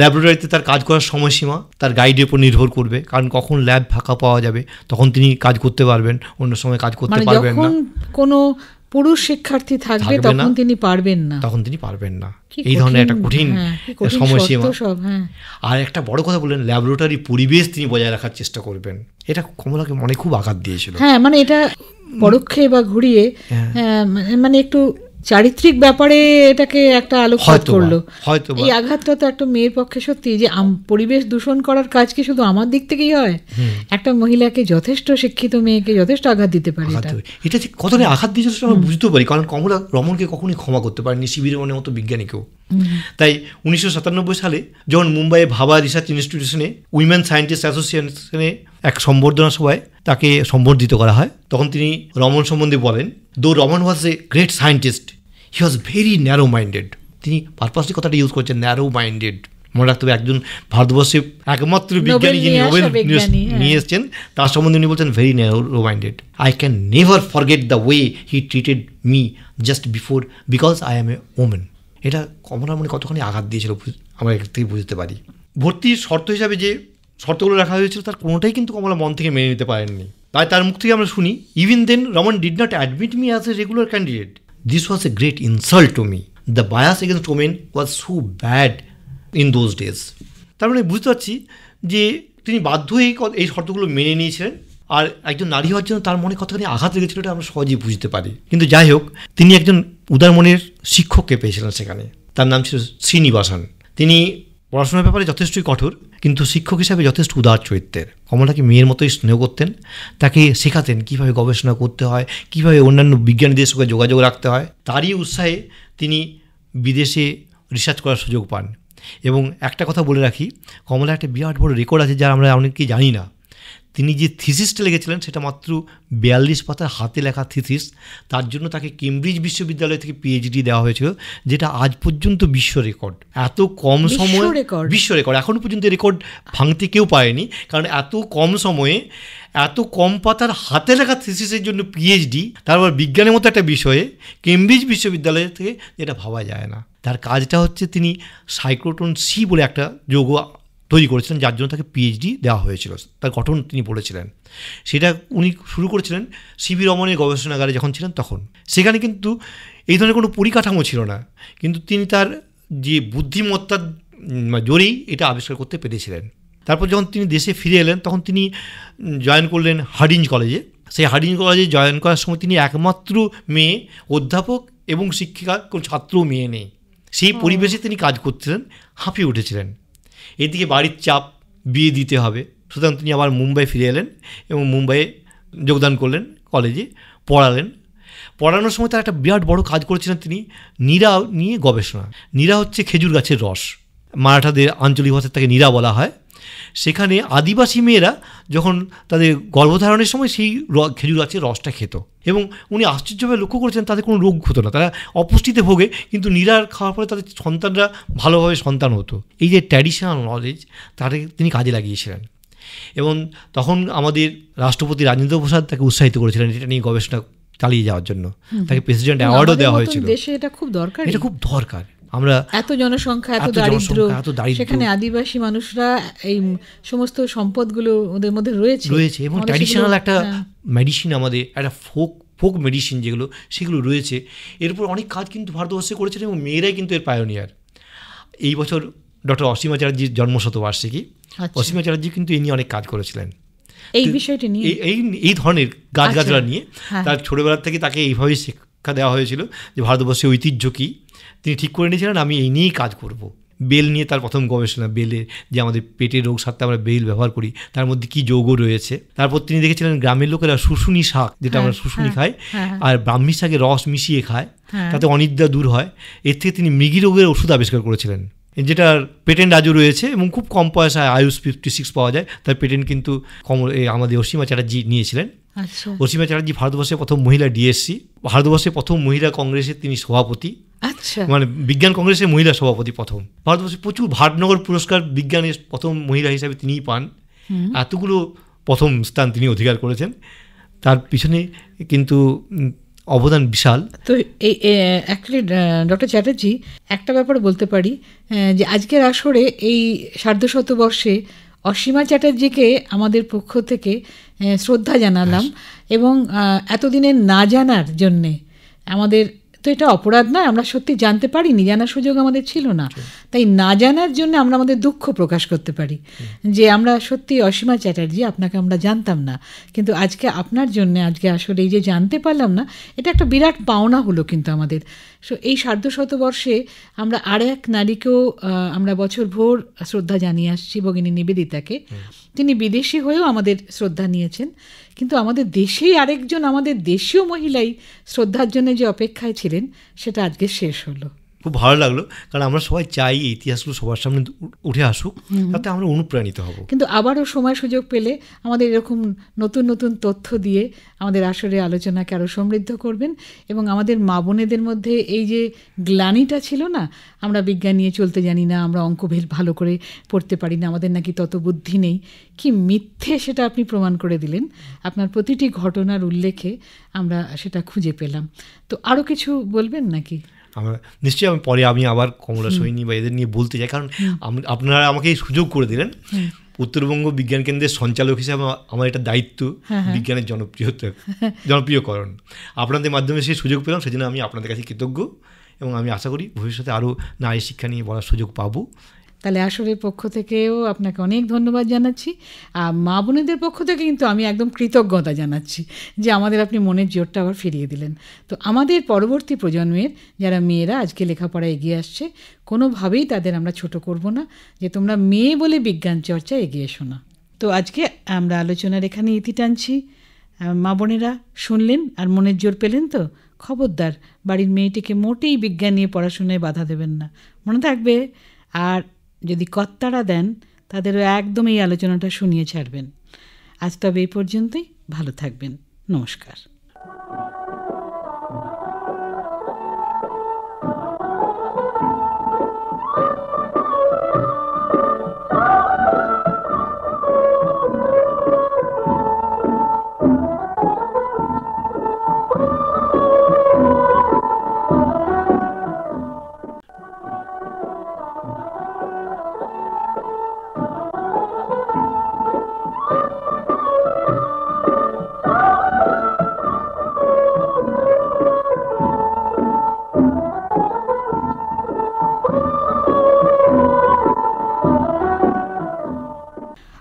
ল্যাবরেটরিতে তার কাজ করার সময়সীমা তার গাইডের উপর নির্ভর করবে কারণ কখন ল্যাব ফাঁকা পাওয়া যাবে তখন তিনি কাজ করতে পারবেন অন্য সময় কাজ করতে মানে পারবেন না কোনো পুরুষ শিক্ষার্থী থাকবে তখন তিনি পারবেন না তখন তিনি পারবেন না এই ধরনের একটা কঠিন হ্যাঁ, সময়সীমা হ্যাঁ। আর একটা বড় কথা বললেন ল্যাবরেটরি পরিবেশ তিনি বজায় রাখার চেষ্টা করবেন এটা কমলাকে মনে খুব আঘাত দিয়েছিল হ্যাঁ মানে এটা পরোক্ষে বা ঘুরিয়ে হ্যাঁ। মানে একটু চারিত্রিক ব্যাপারে এটাকে একটা আলোকপাত করলো হয়তো এই আঘাতটা তো একটা মেয়ের পক্ষে সত্যি যে পরিবেশ দূষণ করার কাজ কি শুধু আমার দিক থেকেই হয় একটা মহিলাকে যথেষ্ট শিক্ষিত মেয়েকে যথেষ্ট আঘাত দিতে পারে এটা ঠিক কতটা আঘাত দিয়েছে সেটা আমরা বুঝতে পারি কারণ কমলা রমনকে কখনোই ক্ষমা করতে পারেনি মনে মতো বিজ্ঞানীকেও তাই উনিশশো সালে যখন মুম্বাইয়ে ভাবা রিসার্চ ইনস্টিটিউশনে উইমেন সায়েন্টিস্ট অ্যাসোসিয়েশনে এক সম্বর্ধনা সভায় তাকে সম্বর্ধিত করা হয় তখন তিনি রমন সম্বন্ধে বলেন though Raman was a great scientist he was very narrow minded তিনি পারপাসলি কথাটা ইউজ করছেন ন্যারো মাইন্ডেড মনে রাখতে হবে একজন ভারতবর্ষে একমাত্র বিজ্ঞানী যিনি নোবেল নিয়ে হ্যাঁ। এসছেন তার সম্বন্ধে উনি বলছেন very narrow minded I can never forget the way he treated me just before because I am a women এটা কমনার মনে কতখানি আঘাত দিয়েছিল আমরা এর থেকে বুঝতে পারি ভর্তির শর্ত হিসাবে যে শর্তগুলো রাখা হয়েছিল তার কোনোটাই কিন্তু কমলা মন থেকে মেনে নিতে পারেননি তাই তার মুখ থেকে আমরা শুনি even then Raman did not admit me as a regular candidate this was a great insult to me the bias against women was so bad in those days তার মানে বুঝতে পারছি যে তিনি বাধ্য হয়ে এই শর্তগুলো মেনে নিয়েছিলেন আর একজন নারী হওয়ার জন্য তার মনে কতখানি আঘাত লেগেছিল এটা আমরা সহজেই বুঝতে পারি কিন্তু যাই হোক তিনি একজন মনের শিক্ষককে পেয়েছিলেন সেখানে তার নাম ছিল শ্রীনিবাসন তিনি পড়াশোনার ব্যাপারে যথেষ্টই কঠোর কিন্তু শিক্ষক হিসাবে যথেষ্ট উদার চরিত্রের কমলাকে মেয়ের মতোই স্নেহ করতেন তাকে শেখাতেন কীভাবে গবেষণা করতে হয় কীভাবে অন্যান্য বিজ্ঞানীদের সঙ্গে যোগাযোগ রাখতে হয় তারই উৎসাহে তিনি বিদেশে রিসার্চ করার সুযোগ পান এবং একটা কথা বলে রাখি কমলা একটা বিরাট বড় রেকর্ড আছে যা আমরা অনেককেই জানি না তিনি যে থিসিসটা লিখেছিলেন সেটা মাত্র বিয়াল্লিশ পাতার হাতে লেখা থিসিস তার জন্য তাকে কেমব্রিজ বিশ্ববিদ্যালয় থেকে পিএইচডি দেওয়া হয়েছিল যেটা আজ পর্যন্ত বিশ্ব রেকর্ড এত কম সময়ে বিশ্ব রেকর্ড এখন পর্যন্ত রেকর্ড ভাঙতে কেউ পায়নি কারণ এত কম সময়ে এত কম পাতার হাতে লেখা থিসিসের জন্য পিএইচডি তারপর বিজ্ঞানের মতো একটা বিষয়ে কেমব্রিজ বিশ্ববিদ্যালয় থেকে এটা ভাবা যায় না তার কাজটা হচ্ছে তিনি সাইক্রোটন সি বলে একটা যোগ তৈরি করেছিলেন যার জন্য তাকে পিএইচডি দেওয়া হয়েছিল তার গঠন তিনি বলেছিলেন সেটা উনি শুরু করেছিলেন সিবি রমনের গবেষণাগারে যখন ছিলেন তখন সেখানে কিন্তু এই ধরনের কোনো পরিকাঠামো ছিল না কিন্তু তিনি তার যে বুদ্ধিমত্তার জোরেই এটা আবিষ্কার করতে পেরেছিলেন তারপর যখন তিনি দেশে ফিরে এলেন তখন তিনি জয়েন করলেন হার্ডিঞ্জ কলেজে সেই হার্ডিঞ্জ কলেজে জয়েন করার সময় তিনি একমাত্র মেয়ে অধ্যাপক এবং শিক্ষিকা কোনো ছাত্র মেয়ে নেই সেই পরিবেশে তিনি কাজ করছিলেন হাঁপিয়ে উঠেছিলেন এদিকে বাড়ির চাপ বিয়ে দিতে হবে সুতরাং তিনি আবার মুম্বাই ফিরে এলেন এবং মুম্বাইয়ে যোগদান করলেন কলেজে পড়ালেন পড়ানোর সময় তার একটা বিরাট বড় কাজ করেছিলেন তিনি নীরা নিয়ে গবেষণা নীরা হচ্ছে খেজুর গাছের রস মারাঠাদের আঞ্চলিক ভাষায় তাকে নীরা বলা হয় সেখানে আদিবাসী মেয়েরা যখন তাদের গর্ভধারণের সময় সেই খেজুর গাছের রসটা খেত এবং উনি আশ্চর্যভাবে লক্ষ্য করেছেন তাদের কোনো রোগ হতো না তারা অপুষ্টিতে ভোগে কিন্তু নিরার খাওয়ার ফলে তাদের সন্তানরা ভালোভাবে সন্তান হতো এই যে ট্র্যাডিশনাল নলেজ তাকে তিনি কাজে লাগিয়েছিলেন এবং তখন আমাদের রাষ্ট্রপতি রাজেন্দ্র প্রসাদ তাকে উৎসাহিত করেছিলেন এটা নিয়ে গবেষণা চালিয়ে যাওয়ার জন্য তাকে প্রেসিডেন্ট অ্যাওয়ার্ডও দেওয়া হয়েছিল দেশে এটা খুব দরকার এটা খুব দরকার আমরা এত জনসংখ্যা এত দারিদ্র এত দারিদ্র সেখানে আদিবাসী মানুষরা এই সমস্ত সম্পদগুলো ওদের মধ্যে রয়েছে রয়েছে এবং ট্র্যাডিশনাল একটা মেডিসিন হ্যাঁ। আমাদের একটা ফোক ফোক মেডিসিন যেগুলো সেগুলো রয়েছে এরপর অনেক কাজ কিন্তু ভারতবর্ষে করেছেন এবং মেয়েরাই কিন্তু এর পায়োনিয়ার এই বছর ডক্টর অসীমা অসীমাচার্যির জন্মশতবার্ষিকী অসীমা আচ্ছা। অসীমাচার্যি কিন্তু এ নিয়ে অনেক কাজ করেছিলেন এই বিষয়টি নিয়ে এই এই ধরনের গাছ গাছগাছড়া আচ্ছা। নিয়ে হ্যাঁ। তার ছোটোবেলার থেকে তাকে এইভাবেই শিক্ষা দেওয়া হয়েছিল যে ভারতবর্ষের ঐতিহ্য কী তিনি ঠিক করে নিয়েছিলেন আমি এই নিয়েই কাজ করব। বেল নিয়ে তার প্রথম গবেষণা বেলে যে আমাদের পেটের রোগ সারতে আমরা বেল ব্যবহার করি তার মধ্যে কি যৌগ রয়েছে তারপর তিনি দেখেছিলেন গ্রামের লোকেরা শুশুনি শাক যেটা আমরা হ্যাঁ, শুশুনি হ্যাঁ, খাই হ্যাঁ। আর ব্রাহ্মী শাকে রস মিশিয়ে খায় তাতে অনিদ্রা দূর হয় এর থেকে তিনি মৃগি রোগের ওষুধ আবিষ্কার করেছিলেন যেটার পেটেন্ট আজও রয়েছে এবং খুব কম পয়সায় আয়ুষ ফিফটি সিক্স পাওয়া যায় তার পেটেন্ট কিন্তু কম আমাদের অসীমা চ্যাটার্জি নিয়েছিলেন আচ্ছা। অসীমা চ্যাটার্জি ভারতবর্ষের প্রথম মহিলা ডিএসসি ভারতবর্ষের প্রথম মহিলা কংগ্রেসের তিনি সভাপতি আচ্ছা মানে বিজ্ঞান কংগ্রেসের মহিলা সভাপতি প্রথম ভারতবর্ষে প্রচুর ভাটনগর পুরস্কার বিজ্ঞানের প্রথম মহিলা হিসাবে তিনিই পান এতগুলো প্রথম স্থান তিনি অধিকার করেছেন তার পিছনে কিন্তু অবদান বিশাল তো এই অ্যাকচুয়ালি ডক্টর চ্যাটার্জি একটা ব্যাপার বলতে পারি যে আজকের আসরে এই সার্ধ শতবর্ষে অসীমা চ্যাটার্জিকে আমাদের পক্ষ থেকে শ্রদ্ধা জানালাম এবং এতদিনের না জানার জন্যে আমাদের তো এটা অপরাধ নয় আমরা সত্যি জানতে পারিনি জানার সুযোগ আমাদের ছিল না তাই না জানার জন্য আমরা আমাদের দুঃখ প্রকাশ করতে পারি যে আমরা সত্যি অসীমা চ্যাটার্জি আপনাকে আমরা জানতাম না কিন্তু আজকে আপনার জন্য আজকে আসলে এই যে জানতে পারলাম না এটা একটা বিরাট পাওনা হলো কিন্তু আমাদের সো এই সার্ধ শতবর্ষে আমরা আর এক নারীকেও আমরা বছর ভোর শ্রদ্ধা জানিয়ে আসছি ভগিনী নিবেদিতাকে তিনি বিদেশি হয়েও আমাদের শ্রদ্ধা নিয়েছেন কিন্তু আমাদের দেশেই আরেকজন আমাদের দেশীয় মহিলাই শ্রদ্ধার জন্য যে অপেক্ষায় ছিলেন সেটা আজকে শেষ হলো খুব ভালো লাগলো কারণ আমরা সবাই চাই এই ইতিহাসগুলো সবার সামনে উঠে আসুক তাতে আমরা অনুপ্রাণিত হব কিন্তু আবারও সময় সুযোগ পেলে আমাদের এরকম নতুন নতুন তথ্য দিয়ে আমাদের আসরে আলোচনাকে আরও সমৃদ্ধ করবেন এবং আমাদের মা বোনেদের মধ্যে এই যে গ্লানিটা ছিল না আমরা বিজ্ঞান নিয়ে চলতে জানি না আমরা অঙ্ক ভেল ভালো করে পড়তে পারি না আমাদের নাকি তত বুদ্ধি নেই কি মিথ্যে সেটা আপনি প্রমাণ করে দিলেন আপনার প্রতিটি ঘটনার উল্লেখে আমরা সেটা খুঁজে পেলাম তো আরও কিছু বলবেন নাকি আমরা নিশ্চয়ই আমি পরে আমি আবার কমলা সৈনী বা এদের নিয়ে বলতে চাই কারণ আপনারা আমাকে এই সুযোগ করে দিলেন উত্তরবঙ্গ বিজ্ঞান কেন্দ্রের সঞ্চালক হিসাবে আমার এটা দায়িত্ব হ্যাঁ, হ্যাঁ। বিজ্ঞানের জনপ্রিয়তা জনপ্রিয়করণ আপনাদের মাধ্যমে সেই সুযোগ পেলাম সেজন্য আমি আপনাদের কাছে কৃতজ্ঞ এবং আমি আশা করি ভবিষ্যতে আরও নারী শিক্ষা নিয়ে বলার সুযোগ পাবো তাহলে আসরের পক্ষ থেকেও আপনাকে অনেক ধন্যবাদ জানাচ্ছি আর মা বোনেদের পক্ষ থেকে কিন্তু আমি একদম কৃতজ্ঞতা জানাচ্ছি যে আমাদের আপনি মনের জোরটা আবার ফিরিয়ে দিলেন তো আমাদের পরবর্তী প্রজন্মের যারা মেয়েরা আজকে লেখাপড়া এগিয়ে আসছে কোনোভাবেই তাদের আমরা ছোট করব না যে তোমরা মেয়ে বলে বিজ্ঞান চর্চা এগিয়ে এসো না তো আজকে আমরা আলোচনার এখানে ইতি টানছি মা বোনেরা শুনলেন আর মনের জোর পেলেন তো খবরদার বাড়ির মেয়েটিকে মোটেই বিজ্ঞান নিয়ে পড়াশোনায় বাধা দেবেন না মনে থাকবে আর যদি কর্তারা দেন তাদেরও একদম এই আলোচনাটা শুনিয়ে ছাড়বেন আজ তবে এই পর্যন্তই ভালো থাকবেন নমস্কার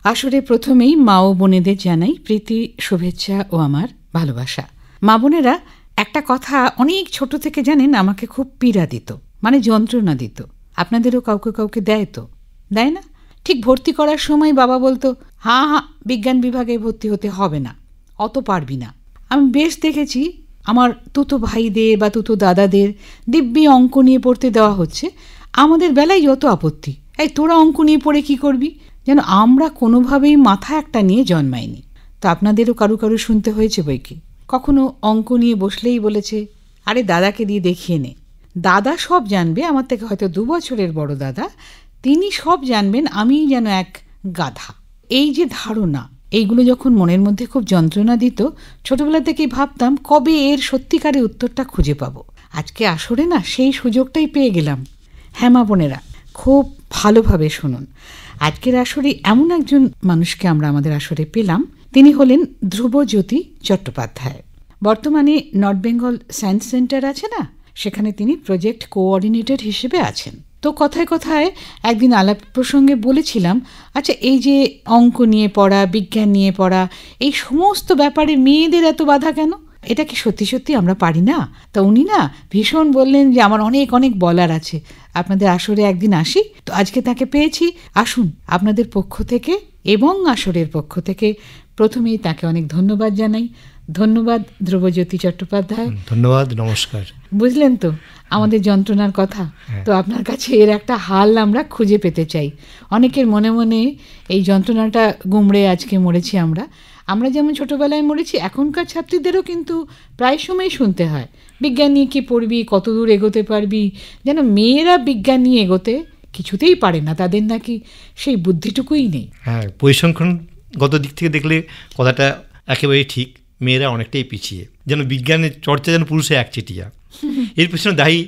আসরে প্রথমেই মা ও বোনেদের জানাই প্রীতি শুভেচ্ছা ও আমার ভালোবাসা মা বোনেরা একটা কথা অনেক ছোট থেকে জানেন আমাকে খুব পীড়া দিত মানে যন্ত্রণা দিত আপনাদেরও কাউকে কাউকে দেয় তো দেয় না ঠিক ভর্তি করার সময় বাবা বলতো হাঁ হাঁ বিজ্ঞান বিভাগে ভর্তি হতে হবে না অত পারবি না আমি বেশ দেখেছি আমার তুতো ভাইদের বা তুতো দাদাদের দিব্যি অঙ্ক নিয়ে পড়তে দেওয়া হচ্ছে আমাদের বেলায় যত আপত্তি এই তোরা অঙ্ক নিয়ে পড়ে কি করবি যেন আমরা কোনোভাবেই মাথা একটা নিয়ে জন্মাইনি তা আপনাদেরও কারু কারু শুনতে হয়েছে বইকি কখনো অঙ্ক নিয়ে বসলেই বলেছে আরে দাদাকে দিয়ে দেখিয়ে নে দাদা সব জানবে আমার থেকে হয়তো দু বছরের বড় দাদা তিনি সব জানবেন আমিই যেন এক গাধা এই যে ধারণা এইগুলো যখন মনের মধ্যে খুব যন্ত্রণা দিত ছোটবেলা থেকেই ভাবতাম কবে এর সত্যিকারের উত্তরটা খুঁজে পাবো আজকে আসরে না সেই সুযোগটাই পেয়ে গেলাম হ্যাঁ মা বোনেরা খুব ভালোভাবে শুনুন আজকের আসরে এমন একজন মানুষকে আমরা আমাদের আসরে পেলাম তিনি হলেন ধ্রুবজ্যোতি চট্টোপাধ্যায় বর্তমানে নর্থ বেঙ্গল সায়েন্স সেন্টার আছে না সেখানে তিনি প্রজেক্ট কোঅর্ডিনেটর হিসেবে আছেন তো কথায় কথায় একদিন আলাপ প্রসঙ্গে বলেছিলাম আচ্ছা এই যে অঙ্ক নিয়ে পড়া বিজ্ঞান নিয়ে পড়া এই সমস্ত ব্যাপারে মেয়েদের এত বাধা কেন এটা কি সত্যি সত্যি আমরা পারি না তা উনি না ভীষণ বললেন যে আমার অনেক অনেক বলার আছে আপনাদের আসরে একদিন আসি তো আজকে তাকে পেয়েছি আসুন আপনাদের পক্ষ থেকে এবং আসরের পক্ষ থেকে প্রথমেই তাকে অনেক ধন্যবাদ জানাই ধন্যবাদ ধ্রুবজ্যোতি চট্টোপাধ্যায় ধন্যবাদ নমস্কার বুঝলেন তো আমাদের যন্ত্রণার কথা হ্যাঁ। তো আপনার কাছে এর একটা হাল আমরা খুঁজে পেতে চাই অনেকের মনে মনে এই যন্ত্রণাটা গুমড়ে আজকে মরেছি আমরা আমরা যেমন ছোটোবেলায় মরেছি এখনকার ছাত্রীদেরও কিন্তু প্রায় সময় শুনতে হয় বিজ্ঞান নিয়ে কী পড়বি কত দূর এগোতে পারবি যেন মেয়েরা বিজ্ঞান নিয়ে এগোতে কিছুতেই পারে না তাদের নাকি সেই বুদ্ধিটুকুই নেই হ্যাঁ পরিসংখ্যানগত দিক থেকে দেখলে কথাটা একেবারেই ঠিক মেয়েরা অনেকটাই পিছিয়ে যেন বিজ্ঞানের চর্চা যেন পুরুষে একচেটিয়া এর পিছনে দায়ী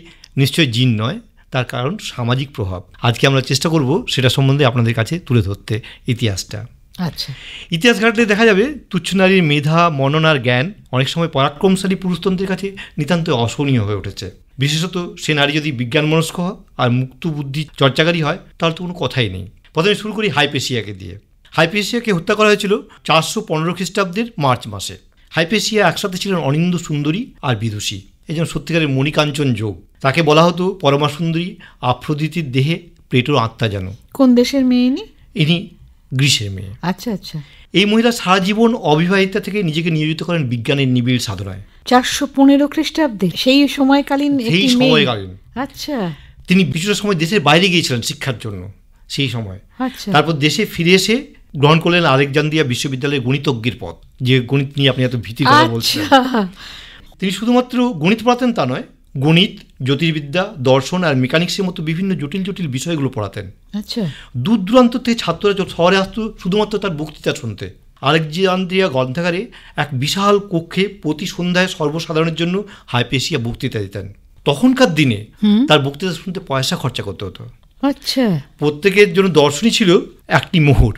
নিশ্চয়ই জিন নয় তার কারণ সামাজিক প্রভাব আজকে আমরা চেষ্টা করব সেটা সম্বন্ধে আপনাদের কাছে তুলে ধরতে ইতিহাসটা আচ্ছা ইতিহাস ঘাটলে দেখা যাবে তুচ্ছ নারীর মেধা মননার জ্ঞান অনেক সময় পরাক্রমশালী পুরুষতন্ত্রের কাছে নিতান্ত অসহনীয় হয়ে উঠেছে বিশেষত সে নারী যদি বিজ্ঞান মনস্ক হয় আর মুক্ত বুদ্ধি চর্চাকারী হয় তাহলে তো কোনো কথাই নেই প্রথমে শুরু করি হাইপেশিয়াকে দিয়ে হাইপেশিয়াকে হত্যা করা হয়েছিল চারশো পনেরো খ্রিস্টাব্দের মার্চ মাসে হাইপেশিয়া একসাথে ছিলেন অনিন্দ সুন্দরী আর বিদুষী এই যেন সত্যিকারের মণিকাঞ্চন যোগ তাকে বলা হতো পরমাসুন্দরী আফ্রদিতির দেহে প্লেটোর আত্মা যেন কোন দেশের মেয়ে ইনি গ্রীষের মেয়ে আচ্ছা আচ্ছা এই মহিলা সারা জীবন অবিবাহিতা থেকে নিজেকে নিয়োজিত করেন বিজ্ঞানের নিবিড় সাধনায় চারশো পনেরো খ্রিস্টাব্দে সেই সময়কালীন সেই সময়কালীন আচ্ছা তিনি কিছুটা সময় দেশের বাইরে গিয়েছিলেন শিক্ষার জন্য সেই সময় আচ্ছা। তারপর দেশে ফিরে এসে গ্রহণ করলেন আলেকজান্দ্রিয়া বিশ্ববিদ্যালয়ের গণিতজ্ঞের পদ যে গণিত নিয়ে আপনি এত ভীতি কথা আচ্ছা। বলছেন তিনি শুধুমাত্র গণিত পড়াতেন তা নয় গণিত জ্যোতির্বিদ্যা দর্শন আর মেকানিক্সের মতো বিভিন্ন জটিল জটিল বিষয়গুলো পড়াতেন আচ্ছা দূর দূরান্ত থেকে ছাত্ররা শহরে আসতো শুধুমাত্র তার বক্তৃতা শুনতে আলেকজান্দ্রিয়া গ্রন্থাগারে এক বিশাল কক্ষে প্রতি সন্ধ্যায় সর্বসাধারণের জন্য হাইপেশিয়া বক্তৃতা দিতেন তখনকার দিনে তার বক্তৃতা শুনতে পয়সা খরচা করতে হতো আচ্ছা প্রত্যেকের জন্য দর্শনই ছিল একটি মোহর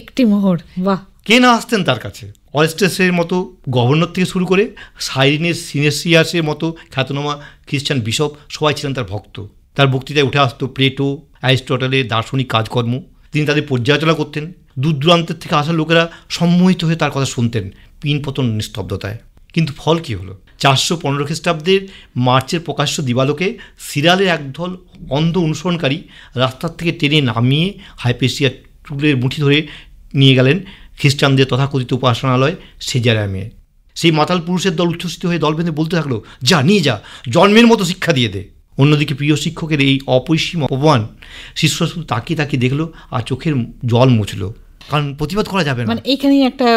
একটি মোহর বাহ কে না আসতেন তার কাছে অয়েস্টেসের মতো গভর্নর থেকে শুরু করে সাইরিনের সিনেসিয়াসের মতো খ্যাতনামা খ্রিস্টান বিশপ সবাই ছিলেন তার ভক্ত তার বক্তৃতায় উঠে আসতো প্লেটো অ্যারিস্টটলের দার্শনিক কাজকর্ম তিনি তাদের পর্যালোচনা করতেন দূর দূরান্তের থেকে আসা লোকেরা সম্মোহিত হয়ে তার কথা শুনতেন পিনপতন নিস্তব্ধতায় কিন্তু ফল কী হলো চারশো পনেরো খ্রিস্টাব্দের মার্চের প্রকাশ্য দিবালোকে সিরালের একদল অন্ধ অনুসরণকারী রাস্তার থেকে টেনে নামিয়ে হাইপেসিয়া টুলের মুঠি ধরে নিয়ে গেলেন খ্রিস্টানদের তথাকথিত উপাসনালয় সেজারামে সেই মাতাল পুরুষের দল উচ্ছ্বসিত হয়ে দল বেঁধে বলতে থাকলো যা নিয়ে যা জন্মের মতো শিক্ষা দিয়ে দে অন্যদিকে প্রিয় শিক্ষকের এই অপরিসীম অপমান শিষ্য শুধু তাকিয়ে তাকিয়ে দেখলো আর চোখের জল মুছলো কারণ প্রতিবাদ করা যাবে না মানে এইখানেই একটা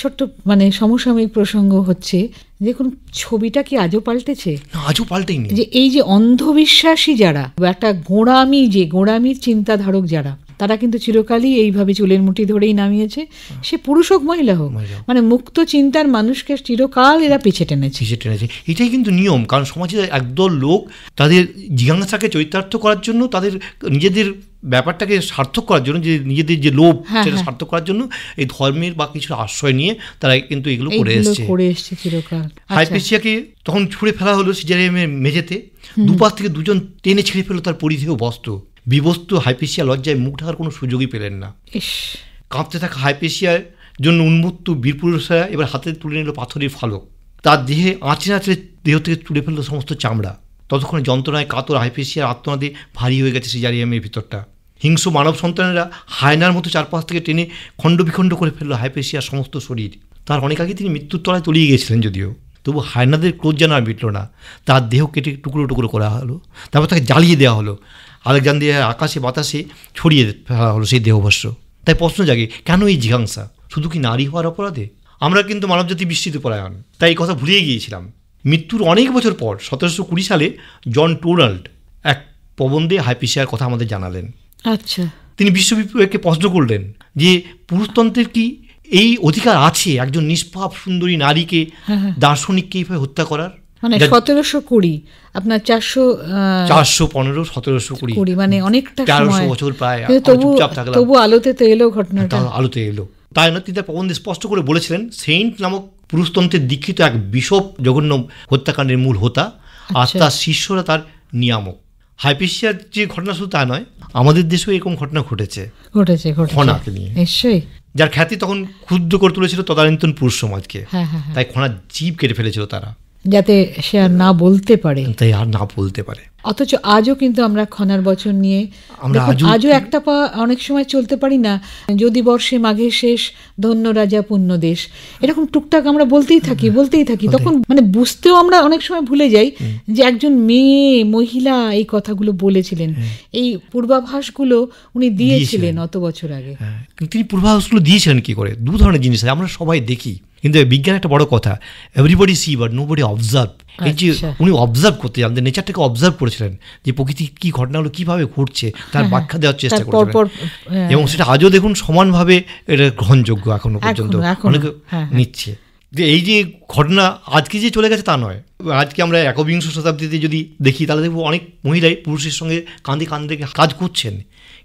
ছোট্ট মানে সমসাময়িক প্রসঙ্গ হচ্ছে দেখুন ছবিটা কি আজও পাল্টেছে আজও পাল্টেনি যে এই যে অন্ধবিশ্বাসী যারা একটা গোড়ামি যে গোড়ামির চিন্তাধারক যারা তারা কিন্তু চিরকালই এইভাবে চুলের মুঠি ধরেই নামিয়েছে সে পুরুষ হোক মহিলা হোক মানে মুক্ত চিন্তার মানুষকে চিরকাল এরা পিছিয়ে টেনেছে পিছিয়ে টেনেছে এটাই কিন্তু নিয়ম কারণ সমাজে একদল লোক তাদের জিজ্ঞাসাকে চরিতার্থ করার জন্য তাদের নিজেদের ব্যাপারটাকে সার্থক করার জন্য যে নিজেদের যে লোভ হ্যাঁ, সেটা হ্যাঁ। সার্থক করার জন্য এই ধর্মের বা কিছু আশ্রয় নিয়ে তারা কিন্তু এগুলো করে এসছে করে এসছে চিরকাল আচ্ছা। হাইপেশিয়াকে তখন ছুঁড়ে ফেলা হলো সিজারিয়ামের মেঝেতে দুপাশ থেকে দুজন টেনে ছিঁড়ে ফেলো তার পরিধেয় বস্ত্র বিবস্ত হাইপেশিয়া লজ্জায় মুখ ঢাকার কোনো সুযোগই পেলেন না কাঁপতে থাকা হাইপেশিয়ার জন্য উন্মুক্ত বীরপুরুষরা এবার হাতে তুলে নিল পাথরের ফালক তার দেহে আঁচড়ে আঁচড়ে দেহ থেকে তুলে ফেললো সমস্ত চামড়া ততক্ষণে যন্ত্রণায় কাতর হাইপেশিয়ার আত্মনাদে ভারী হয়ে গেছে সিজারিয়ামের ভিতরটা হিংস্র মানব সন্তানেরা হায়নার মতো চারপাশ থেকে টেনে খণ্ডবিখণ্ড করে ফেললো হাইপেশিয়ার সমস্ত শরীর তার অনেক আগে তিনি মৃত্যুর তলায় তলিয়ে গিয়েছিলেন যদিও তবু হায়নাদের ক্রোধ যেন আর মিটল না তার দেহ কেটে টুকরো টুকরো করা হলো তারপর তাকে জ্বালিয়ে দেওয়া হলো আলেকজান্দ্রিয়া আকাশে বাতাসে ছড়িয়ে ফেলা হলো সেই দেহবস্ত্র তাই প্রশ্ন জাগে কেন এই জিঘাংসা শুধু কি নারী হওয়ার অপরাধে আমরা কিন্তু মানবজাতি বিস্তৃত পরায়ণ তাই এই কথা ভুলিয়ে গিয়েছিলাম মৃত্যুর অনেক বছর পর সতেরোশো কুড়ি সালে জন টোনাল্ড এক প্রবন্ধে হাইপিসিয়ার কথা আমাদের জানালেন আচ্ছা তিনি বিশ্ববিপ্লবকে প্রশ্ন করলেন যে পুরুষতন্ত্রের কি এই অধিকার আছে একজন নিষ্পাপ সুন্দরী নারীকে হ্যাঁ, হ্যাঁ। দার্শনিককে এইভাবে হত্যা করার মানে সতেরোশো কুড়ি আপনার চারশো চারশো পনেরো সতেরোশো কুড়ি কুড়ি মানে অনেকটা তেরোশো বছর প্রায় তবু তবু আলোতে তো এলো ঘটনাটা আলোতে এলো তাই না তিনি তার প্রবন্ধে স্পষ্ট করে বলেছিলেন সেন্ট নামক পুরুষতন্ত্রের দীক্ষিত এক বিশপ জঘন্য হত্যাকাণ্ডের মূল হোতা আর আচ্ছা। তার শিষ্যরা তার নিয়ামক হাইপিসিয়ার যে ঘটনা শুধু তা নয় আমাদের দেশেও এরকম ঘটনা ঘটেছে ঘটেছে খনাকে নিয়ে নিশ্চয়ই যার খ্যাতি তখন ক্ষুদ্র করে তুলেছিল তদানীন্তন পুরুষ সমাজকে হ্যাঁ, হ্যাঁ, হ্যাঁ। তাই খনার জীব কেটে ফেলেছিল তারা যাতে সে আর না বলতে পারে তাই আর না বলতে পারে অথচ আজও কিন্তু আমরা খনার বচন নিয়ে আজও একটা পা অনেক সময় চলতে পারি না যদি বর্ষে মাঘে শেষ ধন্য রাজা পূর্ণ দেশ এরকম টুকটাক আমরা বলতেই থাকি বলতেই থাকি তখন মানে বুঝতেও আমরা অনেক সময় ভুলে যাই যে একজন মেয়ে মহিলা এই কথাগুলো বলেছিলেন হ্যাঁ। এই পূর্বাভাসগুলো উনি দিয়েছিলেন অত বছর আগে হ্যাঁ, তিনি পূর্বাভাসগুলো দিয়েছিলেন কি করে দু ধরনের জিনিস আছে আমরা সবাই দেখি কিন্তু বিজ্ঞান একটা বড় কথা everybody see but nobody observe এই যে আচ্ছা। উনি অবজার্ভ করতে যান নেচারটাকে অবজার্ভ করেছিলেন যে প্রকৃতি কি ঘটনাগুলো কিভাবে ঘটছে তার হ্যাঁ, হ্যাঁ। ব্যাখ্যা দেওয়ার চেষ্টা করেছিলেন হ্যাঁ। এবং সেটা আজও দেখুন সমানভাবে এটা গ্রহণযোগ্য এখনো পর্যন্ত অনেকে নিচ্ছে যে এই যে ঘটনা আজকে যে চলে গেছে তা নয় আজকে আমরা একবিংশ শতাব্দীতে যদি দেখি তাহলে দেখবো অনেক মহিলাই পুরুষের সঙ্গে কাঁধে কাঁধে কাজ করছেন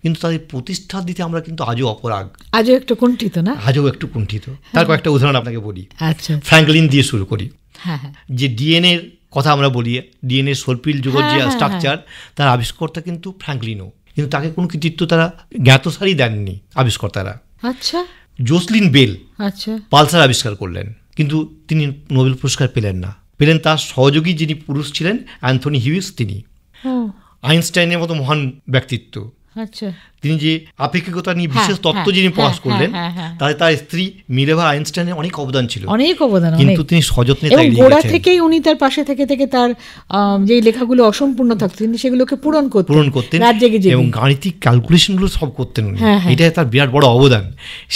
কিন্তু তাদের প্রতিষ্ঠা দিতে আমরা কিন্তু আজও অপরাগ আজও একটু কুণ্ঠিত না আজও একটু কুণ্ঠিত তার হ্যাঁ। কয়েকটা উদাহরণ আপনাকে বলি আচ্ছা ফ্র্যাঙ্কলিন দিয়ে শুরু করি হ্যাঁ, হ্যাঁ। যে ডিএনএর কথা আমরা বলি ডিএনএ সর্পিল যুগের যে স্ট্রাকচার হ্যাঁ, তার আবিষ্কর্তা কিন্তু ফ্র্যাঙ্কলিনও কিন্তু তাকে কোনো কৃতিত্ব তারা জ্ঞাতসারই দেননি আবিষ্কর্তারা আচ্ছা জোসলিন বেল আচ্ছা পালসার আবিষ্কার করলেন কিন্তু তিনি নোবেল পুরস্কার পেলেন না পেলেন তার সহযোগী যিনি পুরুষ ছিলেন অ্যান্থনি হিউইস তিনি আইনস্টাইনের মতো মহান ব্যক্তিত্ব আচ্ছা। তিনি যে আপেক্ষিকতা নিয়ে বিশেষ হ্যাঁ, তত্ত্ব হ্যাঁ, যিনি প্রকাশ হ্যাঁ, করলেন তাই তার স্ত্রী মিলেভা আইনস্টাইনের অনেক অবদান ছিল অনেক অবদান কিন্তু তিনি সযত্নে গোড়া থেকেই উনি তার পাশে থেকে থেকে তার যে লেখাগুলো অসম্পূর্ণ থাকতো তিনি সেগুলোকে পূরণ করতেন পূরণ করতেন এবং গাণিতিক ক্যালকুলেশনগুলো সব করতেন উনি এটাই তার বিরাট বড় অবদান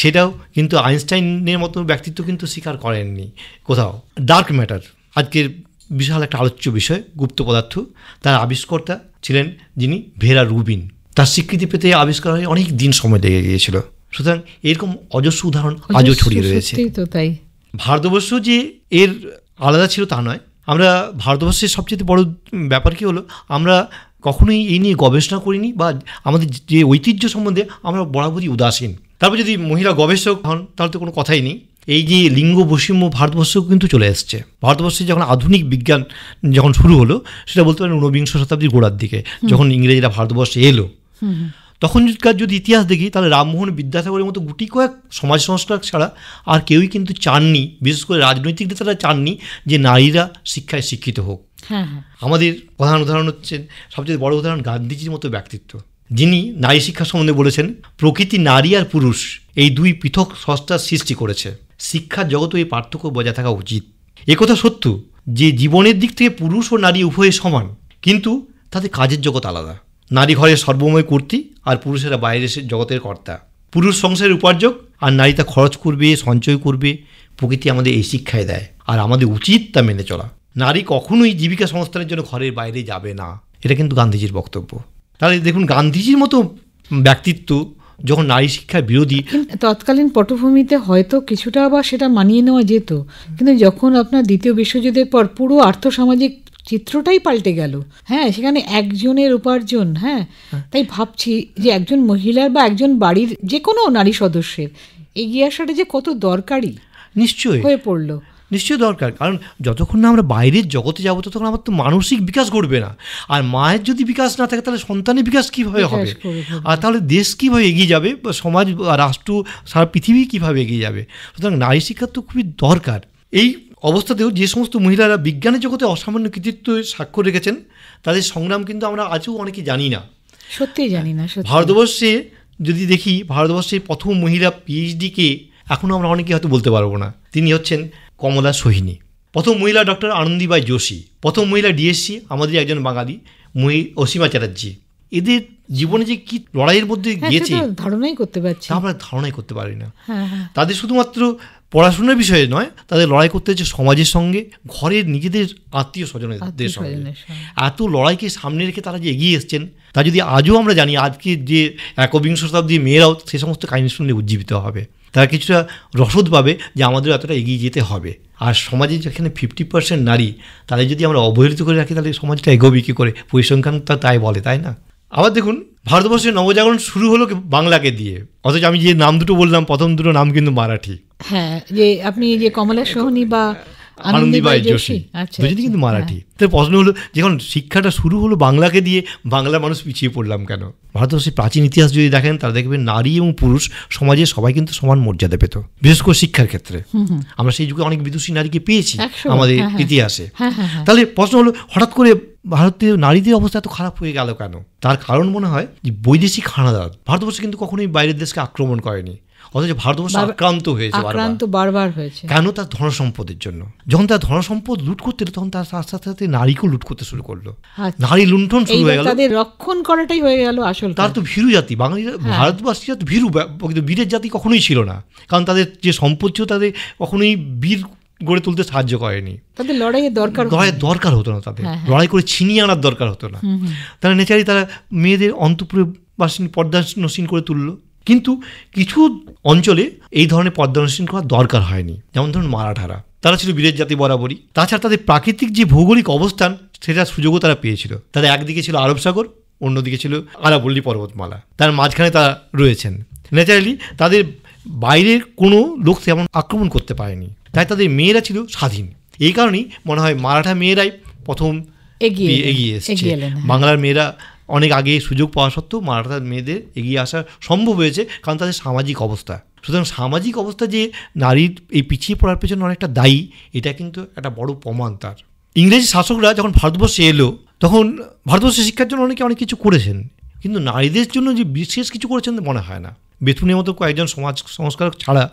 সেটাও কিন্তু আইনস্টাইনের মতো ব্যক্তিত্ব কিন্তু স্বীকার করেননি কোথাও ডার্ক ম্যাটার আজকের বিশাল একটা আলোচ্য বিষয় গুপ্ত পদার্থ তার আবিষ্কর্তা ছিলেন যিনি ভেরা রুবিন তার স্বীকৃতি পেতে আবিষ্কার হয়ে অনেক দিন সময় লেগে গিয়েছিল সুতরাং এরকম অজস্র উদাহরণ আজও ছড়িয়ে রয়েছে তাই ভারতবর্ষ যে এর আলাদা ছিল তা নয় আমরা ভারতবর্ষের সবচেয়ে বড় ব্যাপার কি হলো আমরা কখনোই এই নিয়ে গবেষণা করিনি বা আমাদের যে ঐতিহ্য সম্বন্ধে আমরা বরাবরই উদাসীন তারপর যদি মহিলা গবেষক হন তাহলে তো কোনো কথাই নেই এই যে লিঙ্গ বৈষম্য ভারতবর্ষেও কিন্তু চলে এসছে ভারতবর্ষে যখন আধুনিক বিজ্ঞান যখন শুরু হলো সেটা বলতে পারেন ঊনবিংশ শতাব্দীর গোড়ার দিকে যখন ইংরেজরা ভারতবর্ষে এলো তখনকার যদি ইতিহাস দেখি তাহলে রামমোহন বিদ্যাসাগরের মতো গুটি কয়েক সমাজ সংস্কার ছাড়া আর কেউই কিন্তু চাননি বিশেষ করে রাজনৈতিক নেতারা চাননি যে নারীরা শিক্ষায় শিক্ষিত হোক হ্যাঁ, হ্যাঁ। আমাদের প্রধান উদাহরণ হচ্ছে সবচেয়ে বড় উদাহরণ গান্ধীজির মতো ব্যক্তিত্ব যিনি নারী শিক্ষা সম্বন্ধে বলেছেন প্রকৃতি নারী আর পুরুষ এই দুই পৃথক সংস্থার সৃষ্টি করেছে শিক্ষার জগতে এই পার্থক্য বজায় থাকা উচিত একথা সত্য যে জীবনের দিক থেকে পুরুষ ও নারী উভয়ে সমান কিন্তু তাদের কাজের জগৎ আলাদা নারী ঘরের সর্বময় কুর্তি আর পুরুষেরা বাইরে জগতের কর্তা পুরুষ সংসারের উপার্জক আর নারী তা খরচ করবে সঞ্চয় করবে প্রকৃতি আমাদের এই শিক্ষায় দেয় আর আমাদের উচিত তা মেনে চলা নারী কখনোই জীবিকা সংস্থানের জন্য ঘরের বাইরে যাবে না এটা কিন্তু গান্ধীজির বক্তব্য তাহলে দেখুন গান্ধীজির মতো ব্যক্তিত্ব যখন নারী শিক্ষার বিরোধী তৎকালীন পটভূমিতে হয়তো কিছুটা বা সেটা মানিয়ে নেওয়া যেত কিন্তু যখন আপনার দ্বিতীয় বিশ্বযুদ্ধের পর পুরো আর্থসামাজিক চিত্রটাই পাল্টে গেল হ্যাঁ সেখানে একজনের উপার্জন হ্যাঁ।, হ্যাঁ তাই ভাবছি যে একজন মহিলার বা একজন বাড়ির যে কোনো নারী সদস্যের এগিয়ে আসাটা যে কত দরকারি নিশ্চয়ই হয়ে পড়লো নিশ্চয়ই দরকার কারণ যতক্ষণ না আমরা বাইরের জগতে যাবো ততক্ষণ আমার তো মানসিক বিকাশ ঘটবে না আর মায়ের যদি বিকাশ না থাকে তাহলে সন্তানের বিকাশ কীভাবে হবে আর তাহলে দেশ কীভাবে এগিয়ে যাবে বা সমাজ রাষ্ট্র সারা পৃথিবী কীভাবে এগিয়ে যাবে সুতরাং নারী শিক্ষার তো খুবই দরকার এই অবস্থাতেও যে সমস্ত মহিলারা বিজ্ঞানের জগতে অসামান্য কৃতিত্ব স্বাক্ষর রেখেছেন তাদের সংগ্রাম কিন্তু আমরা আজও অনেকে জানি না সত্যি জানি না ভারতবর্ষে যদি দেখি ভারতবর্ষের প্রথম মহিলা পিএইচডিকে এখনও আমরা অনেকে হয়তো বলতে পারবো না তিনি হচ্ছেন কমলা সোহিনী প্রথম মহিলা ডক্টর আনন্দীবাই যোশী প্রথম মহিলা ডিএসসি আমাদের একজন বাঙালি মহি অসীমা চ্যাটার্জি এদের জীবনে যে কি লড়াইয়ের মধ্যে হ্যাঁ, গিয়েছে ধারণাই করতে পারছি আমরা ধারণাই করতে পারি না হ্যাঁ, হ্যাঁ। তাদের শুধুমাত্র পড়াশোনার বিষয়ে নয় তাদের লড়াই করতে হচ্ছে সমাজের সঙ্গে ঘরের নিজেদের আত্মীয় স্বজনের সঙ্গে এত লড়াইকে সামনে রেখে তারা যে এগিয়ে এসছেন তা যদি আজও আমরা জানি আজকে যে একবিংশ শতাব্দীর মেয়েরাও সে সমস্ত কাহিনী শুনলে উজ্জীবিত হবে তারা কিছুটা রসদ পাবে যে আমাদের এতটা এগিয়ে যেতে হবে আর সমাজে যেখানে ফিফটি পার্সেন্ট নারী তাদের যদি আমরা অবহেলিত করে রাখি তাহলে সমাজটা এগোবে কী করে পরিসংখ্যান তাই বলে তাই না আবার দেখুন ভারতবর্ষের নবজাগরণ শুরু হলো বাংলাকে দিয়ে অথচ আমি যে নাম দুটো বললাম প্রথম দুটো নাম কিন্তু মারাঠি হ্যাঁ যে আপনি যে কমলা সোহনী বা আনন্দীবাই যোশী আচ্ছা, দুজনই কিন্তু আচ্ছা, মারাঠি হ্যাঁ। তো প্রশ্ন হলো যখন শিক্ষাটা শুরু হলো বাংলাকে দিয়ে বাংলা মানুষ পিছিয়ে পড়লাম কেন ভারতবর্ষের প্রাচীন ইতিহাস যদি দেখেন তারা দেখবেন নারী এবং পুরুষ সমাজে সবাই কিন্তু সমান মর্যাদা পেত বিশেষ করে শিক্ষার ক্ষেত্রে আমরা সেই যুগে অনেক বিদুষী নারীকে পেয়েছি আমাদের হ্যাঁ, হ্যাঁ। ইতিহাসে তাহলে প্রশ্ন হলো হঠাৎ করে ভারতীয় নারীদের অবস্থা এত খারাপ হয়ে গেল কেন তার কারণ মনে হয় যে বৈদেশিক হানাদার ভারতবর্ষ কিন্তু কখনোই বাইরের দেশকে আক্রমণ করেনি অথচ ভারতবর্ষ আক্রান্ত হয়েছে আক্রান্ত বারবার হয়েছে কেন তার ধনসম্পদের জন্য যখন তার ধন সম্পদ লুট করতে তখন তার সাথে সাথে নারীকেও লুট করতে শুরু করলো আচ্ছা। নারী লুণ্ঠন শুরু হয়ে গেল তাদের রক্ষণ করাটাই হয়ে গেল আসল তার তো ভীরু জাতি বাঙালি হ্যাঁ। ভারতবাসীরা তো ভীরু বীরের জাতি কখনোই ছিল না কারণ তাদের যে সম্পদ ছিল তাদের কখনোই বীর গড়ে তুলতে সাহায্য করেনি তাদের লড়াইয়ের দরকার লড়াই দরকার হতো না তাদের হ্যাঁ, হ্যাঁ। লড়াই করে ছিনিয়ে আনার দরকার হতো না তারা নেচারি তারা মেয়েদের অন্তপুরে বাসিন পর্দাসীন করে তুললো কিন্তু কিছু অঞ্চলে এই ধরনের পর্দানুষ্ঠান করা দরকার হয়নি যেমন ধরুন মারাঠারা তারা ছিল বীরের জাতি বরাবরই তাছাড়া তাদের প্রাকৃতিক যে ভৌগোলিক অবস্থান সেটা সুযোগও তারা পেয়েছিল তাদের একদিকে ছিল আরব সাগর অন্যদিকে ছিল আরাবল্লী পর্বতমালা তার মাঝখানে তারা রয়েছেন ন্যাচারালি তাদের বাইরের কোনো লোক তেমন আক্রমণ করতে পারেনি তাই তাদের মেয়েরা ছিল স্বাধীন এই কারণেই মনে হয় মারাঠা মেয়েরাই প্রথম এগিয়ে এগিয়ে এসেছে হ্যাঁ। বাংলার মেয়েরা অনেক আগে সুযোগ পাওয়া সত্ত্বেও মারাঠা মেয়েদের এগিয়ে আসা সম্ভব হয়েছে কারণ তাদের সামাজিক অবস্থা সুতরাং সামাজিক অবস্থা যে নারীর এই পিছিয়ে পড়ার পেছনে অনেকটা দায়ী এটা কিন্তু একটা বড় প্রমাণ তার ইংরেজি শাসকরা যখন ভারতবর্ষে এলো তখন ভারতবর্ষে শিক্ষার জন্য অনেকে অনেক কিছু করেছেন কিন্তু নারীদের জন্য যে বিশেষ কিছু করেছেন মনে হয় না বেথুনের মতো কয়েকজন সমাজ সংস্কারক ছাড়া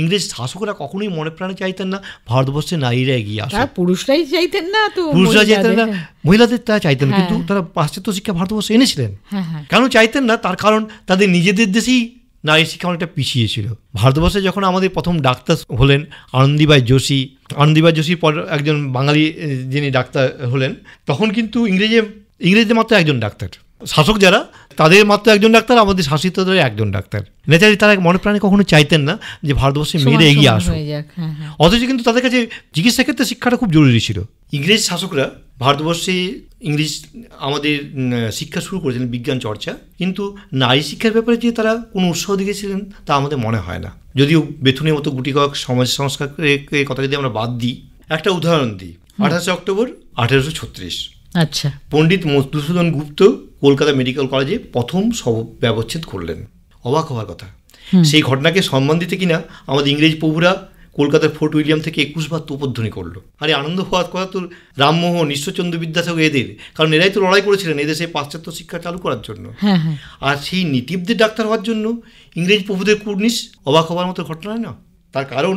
ইংরেজ শাসকরা কখনোই মনে প্রাণে চাইতেন না ভারতবর্ষে নারীরা এগিয়ে আসে পুরুষরাই চাইতেন না তো পুরুষরা চাইতেন না মহিলাদের তারা চাইতেন হ্যাঁ। কিন্তু তারা পাশ্চাত্য শিক্ষা ভারতবর্ষে এনেছিলেন হ্যাঁ, হ্যাঁ। কেন চাইতেন না তার কারণ তাদের নিজেদের দেশেই নারী শিক্ষা অনেকটা পিছিয়ে ছিল ভারতবর্ষে যখন আমাদের প্রথম ডাক্তার হলেন আনন্দীবাই যোশী আনন্দীবাই যোশীর পর একজন বাঙালি যিনি ডাক্তার হলেন তখন কিন্তু ইংরেজে ইংরেজদের মাত্র একজন ডাক্তার শাসক যারা তাদের মাত্র একজন ডাক্তার আমাদের শাসিতদের একজন ডাক্তার নেতাজি তারা মনে প্রাণে কখনো চাইতেন না যে ভারতবর্ষে মেয়েরা এগিয়ে আসুক হ্যাঁ, হ্যাঁ। অথচ কিন্তু তাদের কাছে চিকিৎসা ক্ষেত্রে শিক্ষাটা খুব জরুরি ছিল ইংরেজ শাসকরা ভারতবর্ষে ইংলিশ আমাদের শিক্ষা শুরু করেছিলেন বিজ্ঞান চর্চা কিন্তু নারী শিক্ষার ব্যাপারে যে তারা কোনো উৎসাহ দিয়েছিলেন তা আমাদের মনে হয় না যদিও বেথুনের মতো গুটিকক সমাজ সংস্কারের কথা যদি আমরা বাদ দিই একটা উদাহরণ দিই আঠাশে অক্টোবর আঠেরোশো ছত্রিশ আচ্ছা পণ্ডিত মধুসূদন গুপ্ত কলকাতা মেডিকেল কলেজে প্রথম সব ব্যবচ্ছেদ করলেন অবাক হওয়ার কথা সেই ঘটনাকে সম্মান দিতে কিনা আমাদের ইংরেজ প্রভুরা কলকাতার ফোর্ট উইলিয়াম থেকে একুশবার তোপধ্বনি করলো আরে আনন্দ হওয়ার কথা তো রামমোহন ঈশ্বরচন্দ্র বিদ্যাসাগর এদের কারণ এরাই তো লড়াই করেছিলেন এদেশে পাশ্চাত্য শিক্ষা চালু করার জন্য হ্যাঁ, হ্যাঁ। আর সেই নিটিভদের ডাক্তার হওয়ার জন্য ইংরেজ প্রভুদের কুর্নিশ অবাক হওয়ার মতো ঘটনা না তার কারণ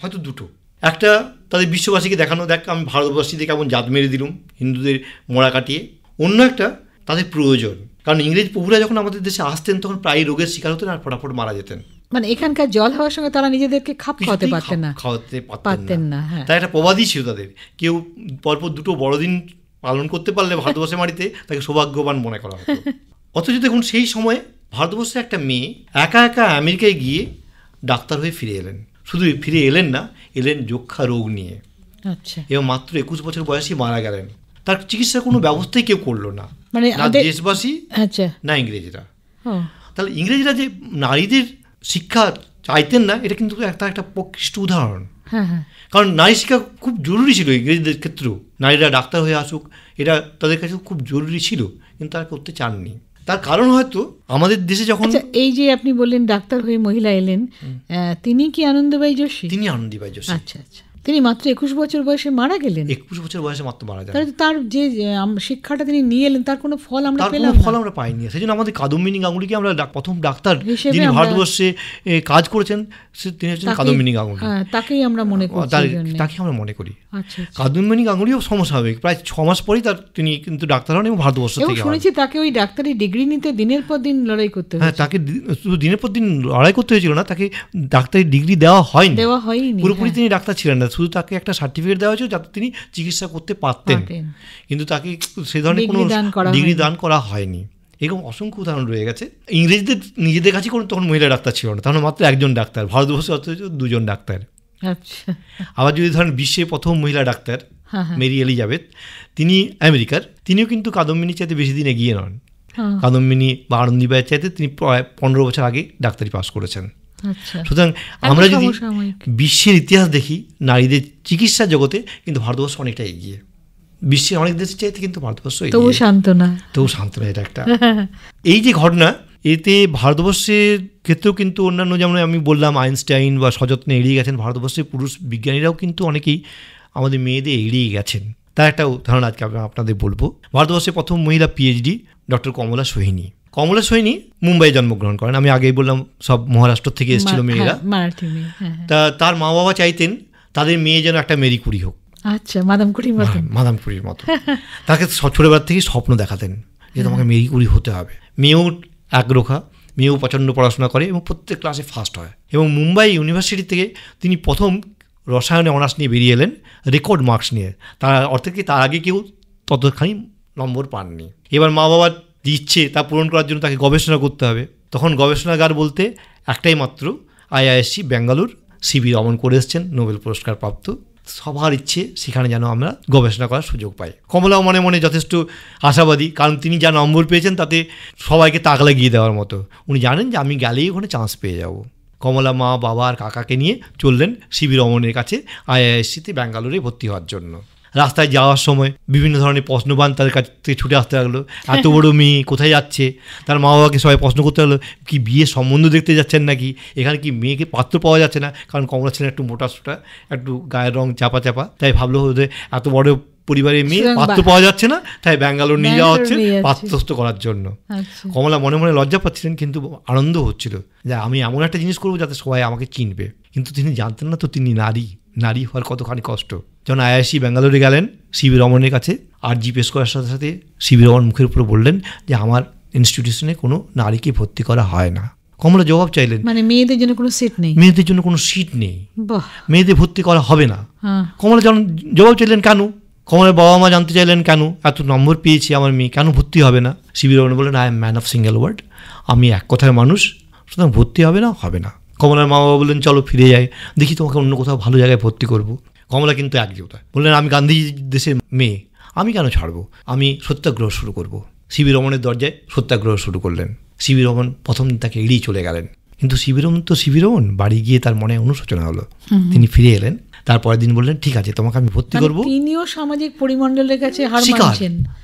হয়তো দুটো একটা তাদের বিশ্ববাসীকে দেখানো দেখ আমি ভারতবাসীদের কেমন জাত মেরে দিলুম হিন্দুদের মরা কাটিয়ে অন্য একটা তাদের প্রয়োজন কারণ ইংরেজ প্রভুরা যখন আমাদের দেশে আসতেন তখন প্রায় রোগের শিকার হতেন আর ফটাফট মারা যেতেন মানে এখানকার জল হওয়ার সঙ্গে তারা নিজেদেরকে খাপ খাওয়াতে পারতেন না খাওয়াতে পারতেন না হ্যাঁ। তাই একটা প্রবাদই ছিল তাদের কেউ পরপর দুটো বড়দিন পালন করতে পারলে ভারতবর্ষের মাটিতে তাকে সৌভাগ্যবান মনে করা হতো অথচ দেখুন সেই সময়ে ভারতবর্ষে একটা মেয়ে একা একা আমেরিকায় গিয়ে ডাক্তার হয়ে ফিরে এলেন শুধু ফিরে এলেন না এলেন যক্ষা রোগ নিয়ে আচ্ছা এবং মাত্র একুশ বছর বয়সে মারা গেলেন তার চিকিৎসার কোনো ব্যবস্থাই কেউ করলো না মানে দেশবাসী আচ্ছা না ইংরেজরা তাহলে ইংরেজরা যে নারীদের শিক্ষা চাইতেন না এটা কিন্তু একটা একটা প্রকৃষ্ট উদাহরণ হ্যাঁ, হ্যাঁ। কারণ নারী শিক্ষা খুব জরুরি ছিল ইংরেজদের ক্ষেত্রেও নারীরা ডাক্তার হয়ে আসুক এটা তাদের কাছে খুব জরুরি ছিল কিন্তু তারা করতে চাননি তার কারণ হয়তো আমাদের দেশে যখন আচ্ছা, এই যে আপনি বললেন ডাক্তার হয়ে মহিলা এলেন তিনি কি আনন্দবাই যোশী তিনি আনন্দবাই যোশী আচ্ছা আচ্ছা তিনি মাত্র একুশ বছর বয়সে মারা গেলেন একুশ বছর বয়সে মাত্র মারা যান তাহলে তার যে শিক্ষাটা তিনি নিয়ে এলেন তার কোনো ফল আমরা পেলাম ফল আমরা পাইনি সেই জন্য আমাদের কাদম্বিনী গাঙ্গুলিকে আমরা প্রথম ডাক্তার যিনি ভারতবর্ষে কাজ করেছেন তিনি হচ্ছেন কাদম্বিনী গাঙ্গুলি হ্যাঁ, তাকেই আমরা মনে করি তাকে আমরা মনে করি কাদম্বিনী গাঙ্গুলিও সমস্যাভাবিক প্রায় ছ মাস পরেই তার তিনি কিন্তু ডাক্তার হন এবং ভারতবর্ষ থেকে শুনেছি তাকে ওই ডাক্তারি ডিগ্রি নিতে দিনের পর দিন লড়াই করতে হ্যাঁ তাকে শুধু দিনের পর দিন লড়াই করতে হয়েছিল না তাকে ডাক্তারি ডিগ্রি দেওয়া হয়নি দেওয়া হয়নি পুরোপুরি হ্যাঁ। তিনি ডাক্তার ছিলেন না শুধু তাকে একটা সার্টিফিকেট দেওয়া হয়েছিল যাতে তিনি চিকিৎসা করতে পারতেন কিন্তু তাকে সে ধরনের কোনো ডিগ্রি দান করা হয়নি এরকম অসংখ্য উদাহরণ রয়ে গেছে ইংরেজদের নিজেদের কাছে কোনো তখন মহিলা ডাক্তার ছিল না তখন মাত্র একজন ডাক্তার ভারতবর্ষে অথচ দুজন ডাক্তার আচ্ছা। আবার যদি ধরেন বিশ্বে প্রথম মহিলা ডাক্তার হ্যাঁ, হ্যাঁ। মেরি এলিজাবেথ তিনি আমেরিকার তিনিও কিন্তু কাদম্বিনী চাইতে বেশি দিন এগিয়ে নন হ্যাঁ। কাদম্বিনী বা আনন্দীবাইয়ের চাইতে তিনি প্রায় পনেরো বছর আগে ডাক্তারি পাস করেছেন আচ্ছা। সুতরাং আমরা যদি বিশ্বের ইতিহাস দেখি নারীদের চিকিৎসা জগতে কিন্তু ভারতবর্ষ অনেকটা এগিয়ে বিশ্বের অনেক দেশ চাইতে কিন্তু ভারতবর্ষ তবু শান্ত না তবু শান্ত না এটা একটা এই যে ঘটনা এতে ভারতবর্ষের ক্ষেত্রেও কিন্তু অন্যান্য যেমন আমি বললাম আইনস্টাইন বা সযত্নে এড়িয়ে গেছেন ভারতবর্ষের পুরুষ বিজ্ঞানীরাও কিন্তু অনেকেই আমাদের মেয়েদের এড়িয়ে গেছেন তার একটা উদাহরণ আজকে আপনাদের বলবো ভারতবর্ষের প্রথম মহিলা পিএইচডি ডক্টর কমলা সোহিনী কমলা সৈনী মুম্বাইয়ে জন্মগ্রহণ করেন আমি আগেই বললাম সব মহারাষ্ট্র থেকে এসেছিল মেয়েরা হ্যাঁ, হ্যাঁ, হ্যাঁ। তা তার মা বাবা চাইতেন তাদের মেয়ে যেন একটা মেরি কুড়ি হোক আচ্ছা মাদামকুড়ির মতো মাদাম মতো তাকে ছোটোবেলার থেকেই স্বপ্ন দেখাতেন যে তোমাকে মেরি কুড়ি হতে হবে মেয়েও একরোখা মেয়েও প্রচণ্ড পড়াশোনা করে এবং প্রত্যেক ক্লাসে ফার্স্ট হয় এবং মুম্বাই ইউনিভার্সিটি থেকে তিনি প্রথম রসায়নে অনার্স নিয়ে বেরিয়ে এলেন রেকর্ড মার্কস নিয়ে তার অর্থাৎ কি তার আগে কেউ ততখানি নম্বর পাননি এবার মা বাবার ইচ্ছে তা পূরণ করার জন্য তাকে গবেষণা করতে হবে তখন গবেষণাগার বলতে একটাই মাত্র আইআইএসসি ব্যাঙ্গালোর সিবি রমন করে এসছেন নোবেল পুরস্কার প্রাপ্ত সবার ইচ্ছে সেখানে যেন আমরা গবেষণা করার সুযোগ পাই কমলাও মনে মনে যথেষ্ট আশাবাদী কারণ তিনি যা নম্বর পেয়েছেন তাতে সবাইকে তাক লাগিয়ে দেওয়ার মতো উনি জানেন যে আমি গেলেই ওখানে চান্স পেয়ে যাব কমলা মা বাবা আর কাকাকে নিয়ে চললেন সিবি রমনের কাছে আইআইএসসিতে ব্যাঙ্গালোরে ভর্তি হওয়ার জন্য রাস্তায় যাওয়ার সময় বিভিন্ন ধরনের প্রশ্নবান তাদের কাছ থেকে ছুটে আসতে লাগলো এত বড় মেয়ে কোথায় যাচ্ছে তার মা বাবাকে সবাই প্রশ্ন করতে লাগলো কি বিয়ে সম্বন্ধ দেখতে যাচ্ছেন নাকি এখানে কি মেয়েকে পাত্র পাওয়া যাচ্ছে না কারণ কমলা ছেলে একটু মোটা সোটা একটু গায়ের রং চাপা চাপা তাই ভাবলো যে এত বড় পরিবারের মেয়ে পাত্র পাওয়া যাচ্ছে না তাই ব্যাঙ্গালোর নিয়ে যাওয়া হচ্ছে পাত্রস্থ করার জন্য আচ্ছা। কমলা মনে মনে লজ্জা পাচ্ছিলেন কিন্তু আনন্দ হচ্ছিল যে আমি এমন একটা জিনিস করবো যাতে সবাই আমাকে চিনবে কিন্তু তিনি জানতেন না তো তিনি নারী নারী হওয়ার কতখানি কষ্ট যখন আইআইসি ব্যাঙ্গালোরে গেলেন সিবি রমনের কাছে আর জি পেশ করার সাথে সাথে সিবি রমন মুখের উপরে বললেন যে আমার ইনস্টিটিউশনে কোনো নারীকে ভর্তি করা হয় না কমলা জবাব চাইলেন মানে মেয়েদের জন্য কোনো সিট নেই মেয়েদের জন্য কোনো সিট নেই মেয়েদের ভর্তি করা হবে না হ্যাঁ। কমলা যখন জবাব চাইলেন কেন কমলের বাবা মা জানতে চাইলেন কেন এত নম্বর পেয়েছি আমার মেয়ে কেন ভর্তি হবে না সিবি রমন বললেন I am man of single word আমি এক কথার মানুষ সুতরাং ভর্তি হবে না হবে না কমলার মা বাবা বললেন চলো ফিরে যাই দেখি তোমাকে অন্য কোথাও ভালো জায়গায় ভর্তি করব কমলা কিন্তু একজোটা বললেন আমি গান্ধীজি দেশের মেয়ে আমি কেন ছাড়ব আমি সত্যাগ্রহ শুরু করব সিবি রমণের দরজায় সত্যাগ্রহ শুরু করলেন সিবি রমণ প্রথম দিন তাকে এড়িয়ে চলে গেলেন কিন্তু রমণ তো রমণ বাড়ি গিয়ে তার মনে অনুশোচনা হলো তিনি ফিরে এলেন তারপরের দিন বললেন ঠিক আছে তোমাকে আমি ভর্তি মানে করবো তিনিও সামাজিক পরিমণ্ডলের কাছে শিকার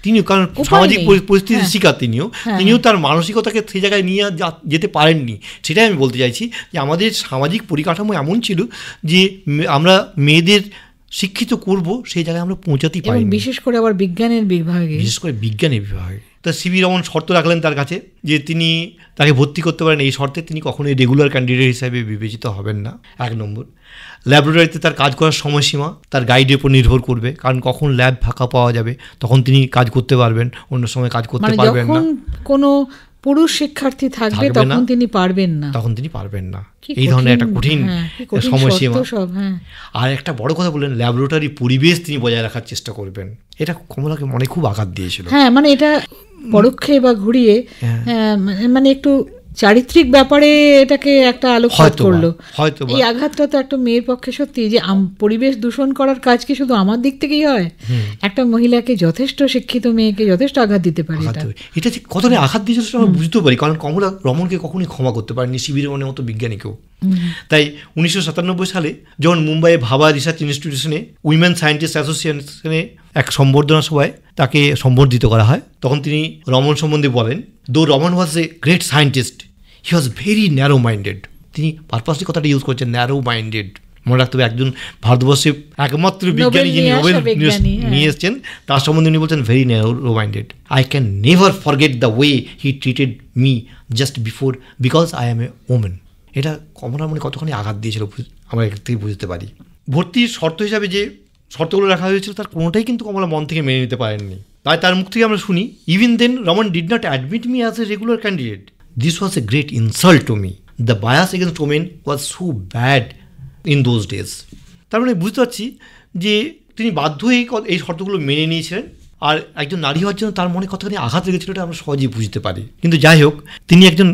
তিনিও কারণ সামাজিক হ্যাঁ। পরিস্থিতির শিকার তিনিও হ্যাঁ। তিনিও তার মানসিকতাকে সেই জায়গায় নিয়ে যেতে পারেননি সেটাই আমি বলতে চাইছি যে আমাদের সামাজিক পরিকাঠামো এমন ছিল যে আমরা মেয়েদের শিক্ষিত করব সেই জায়গায় আমরা পৌঁছাতেই পারি বিশেষ করে আবার বিজ্ঞানের বিভাগে বিশেষ করে বিজ্ঞানের বিভাগে তা সিবি রমন শর্ত রাখলেন তার কাছে যে তিনি তাকে ভর্তি করতে পারেন এই শর্তে তিনি কখনোই রেগুলার ক্যান্ডিডেট হিসাবে বিবেচিত হবেন না এক নম্বর ল্যাবরেটরিতে তার কাজ করার সময়সীমা তার গাইডের উপর নির্ভর করবে কারণ কখন ল্যাব ফাঁকা পাওয়া যাবে তখন তিনি কাজ করতে পারবেন অন্য সময় কাজ করতে মানে পারবেন না কোনো পুরুষ শিক্ষার্থী থাকবে তখন তিনি পারবেন না তখন তিনি পারবেন না এই ধরনের একটা কঠিন হ্যাঁ, সময়সীমা হ্যাঁ। আর একটা বড় কথা বললেন ল্যাবরেটরি পরিবেশ তিনি বজায় রাখার চেষ্টা করবেন এটা কমলাকে মনে খুব আঘাত দিয়েছিল হ্যাঁ মানে এটা পরোক্ষে বা ঘুরিয়ে হ্যাঁ। মানে একটু চারিত্রিক ব্যাপারে এটাকে একটা আলোকপাত করলো এই আঘাতটা তো একটা মেয়ের পক্ষে সত্যি যে পরিবেশ দূষণ করার কাজ কি শুধু আমার দিক থেকেই হয় একটা মহিলাকে যথেষ্ট শিক্ষিত মেয়েকে যথেষ্ট আঘাত দিতে পারে এটা যে কতটা আঘাত দিয়েছে সেটা আমরা বুঝতে পারি কারণ কমলা রমনকে কখনোই ক্ষমা করতে পারেনি মনের মতো বিজ্ঞানীকেও তাই উনিশশো সাতানব্বই সালে যখন মুম্বাইয়ে ভাবা রিসার্চ ইনস্টিটিউশনে উইমেন সায়েন্টিস্ট অ্যাসোসিয়েশনে এক সম্বর্ধনা সভায় তাকে সম্বর্ধিত করা হয় তখন তিনি রমন সম্বন্ধে বলেন though Raman was a great scientist he was very narrow minded তিনি পারপাসলি কথাটা ইউজ করছেন ন্যারো মাইন্ডেড মনে রাখতে হবে একজন ভারতবর্ষে একমাত্র বিজ্ঞানী যিনি নোবেল নিয়ে হ্যাঁ। এসছেন তার সম্বন্ধে উনি বলছেন very narrow minded I can never forget the way he treated me just before because I am a women এটা কমলা মনে কতখানি আঘাত দিয়েছিল আমরা এক থেকে বুঝতে পারি ভর্তির শর্ত হিসাবে যে শর্তগুলো রাখা হয়েছিল তার কোনোটাই কিন্তু কমলা মন থেকে মেনে নিতে পারেননি তাই তার মুখ থেকে আমরা শুনি even then Raman did not admit me as a regular candidate This was a great insult to me. The bias against women was so bad in those days. তার মানে বুঝতে পারছি যে তিনি বাধ্য হয়ে এই শর্তগুলো মেনে নিয়েছিলেন আর একজন নারী হওয়ার জন্য তার মনে কতখানি আঘাত লেগেছিল এটা আমরা সহজেই বুঝতে পারি কিন্তু যাই হোক তিনি একজন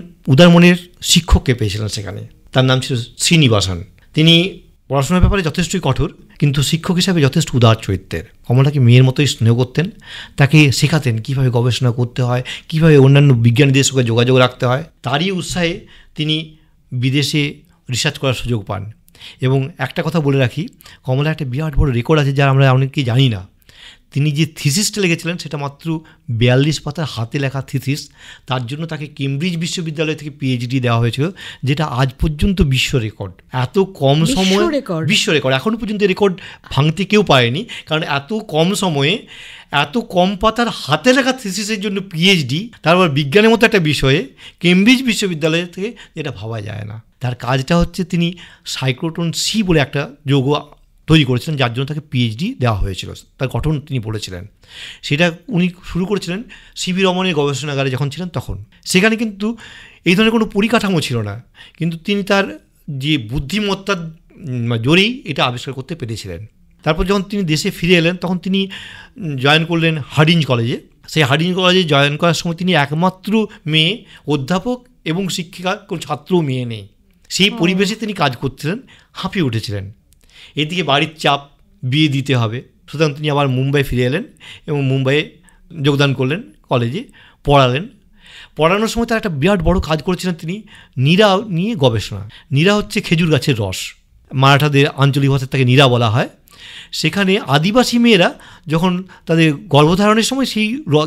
মনের শিক্ষককে পেয়েছিলেন সেখানে তার নাম ছিল শ্রীনিবাসন তিনি পড়াশোনার ব্যাপারে যথেষ্টই কঠোর কিন্তু শিক্ষক হিসাবে যথেষ্ট উদার চরিত্রের কমলাকে মেয়ের মতোই স্নেহ করতেন তাকে শেখাতেন কীভাবে গবেষণা করতে হয় কীভাবে অন্যান্য বিজ্ঞানীদের সঙ্গে যোগাযোগ রাখতে হয় তারই উৎসাহে তিনি বিদেশে রিসার্চ করার সুযোগ পান এবং একটা কথা বলে রাখি কমলা একটা বিরাট বড় রেকর্ড আছে যা আমরা অনেককেই জানি না তিনি যে থিসিসটা লিখেছিলেন সেটা মাত্র বিয়াল্লিশ পাতার হাতে লেখা থিসিস তার জন্য তাকে কেমব্রিজ বিশ্ববিদ্যালয় থেকে পিএইচডি দেওয়া হয়েছিল যেটা আজ পর্যন্ত বিশ্ব রেকর্ড এত কম সময়ে বিশ্ব রেকর্ড এখনও পর্যন্ত রেকর্ড ভাঙতে কেউ পায়নি কারণ এত কম সময়ে এত কম পাতার হাতে লেখা থিসিসের জন্য পিএইচডি তারপর বিজ্ঞানের মতো একটা বিষয়ে কেমব্রিজ বিশ্ববিদ্যালয় থেকে যেটা ভাবা যায় না তার কাজটা হচ্ছে তিনি সাইক্রোটন সি বলে একটা যৌগ তৈরি করেছিলেন যার জন্য তাকে পিএইচডি দেওয়া হয়েছিল তার গঠন তিনি বলেছিলেন সেটা উনি শুরু করেছিলেন সিবি রমনের গবেষণাগারে যখন ছিলেন তখন সেখানে কিন্তু এই ধরনের কোনো পরিকাঠামো ছিল না কিন্তু তিনি তার যে বুদ্ধিমত্তার জোরেই এটা আবিষ্কার করতে পেরেছিলেন তারপর যখন তিনি দেশে ফিরে এলেন তখন তিনি জয়েন করলেন হার্ডিঞ্জ কলেজে সেই হার্ডিঞ্জ কলেজে জয়েন করার সময় তিনি একমাত্র মেয়ে অধ্যাপক এবং শিক্ষিকা কোনো ছাত্রও মেয়ে নেই সেই পরিবেশে তিনি কাজ করছিলেন হাঁপিয়ে উঠেছিলেন এদিকে বাড়ির চাপ বিয়ে দিতে হবে সুতরাং তিনি আবার মুম্বাই ফিরে এলেন এবং মুম্বাইয়ে যোগদান করলেন কলেজে পড়ালেন পড়ানোর সময় তার একটা বিরাট বড় কাজ করেছিলেন তিনি নীরা নিয়ে গবেষণা নীরা হচ্ছে খেজুর গাছের রস মারাঠাদের আঞ্চলিক ভাষায় তাকে নীরা বলা হয় সেখানে আদিবাসী মেয়েরা যখন তাদের গর্ভধারণের সময় সেই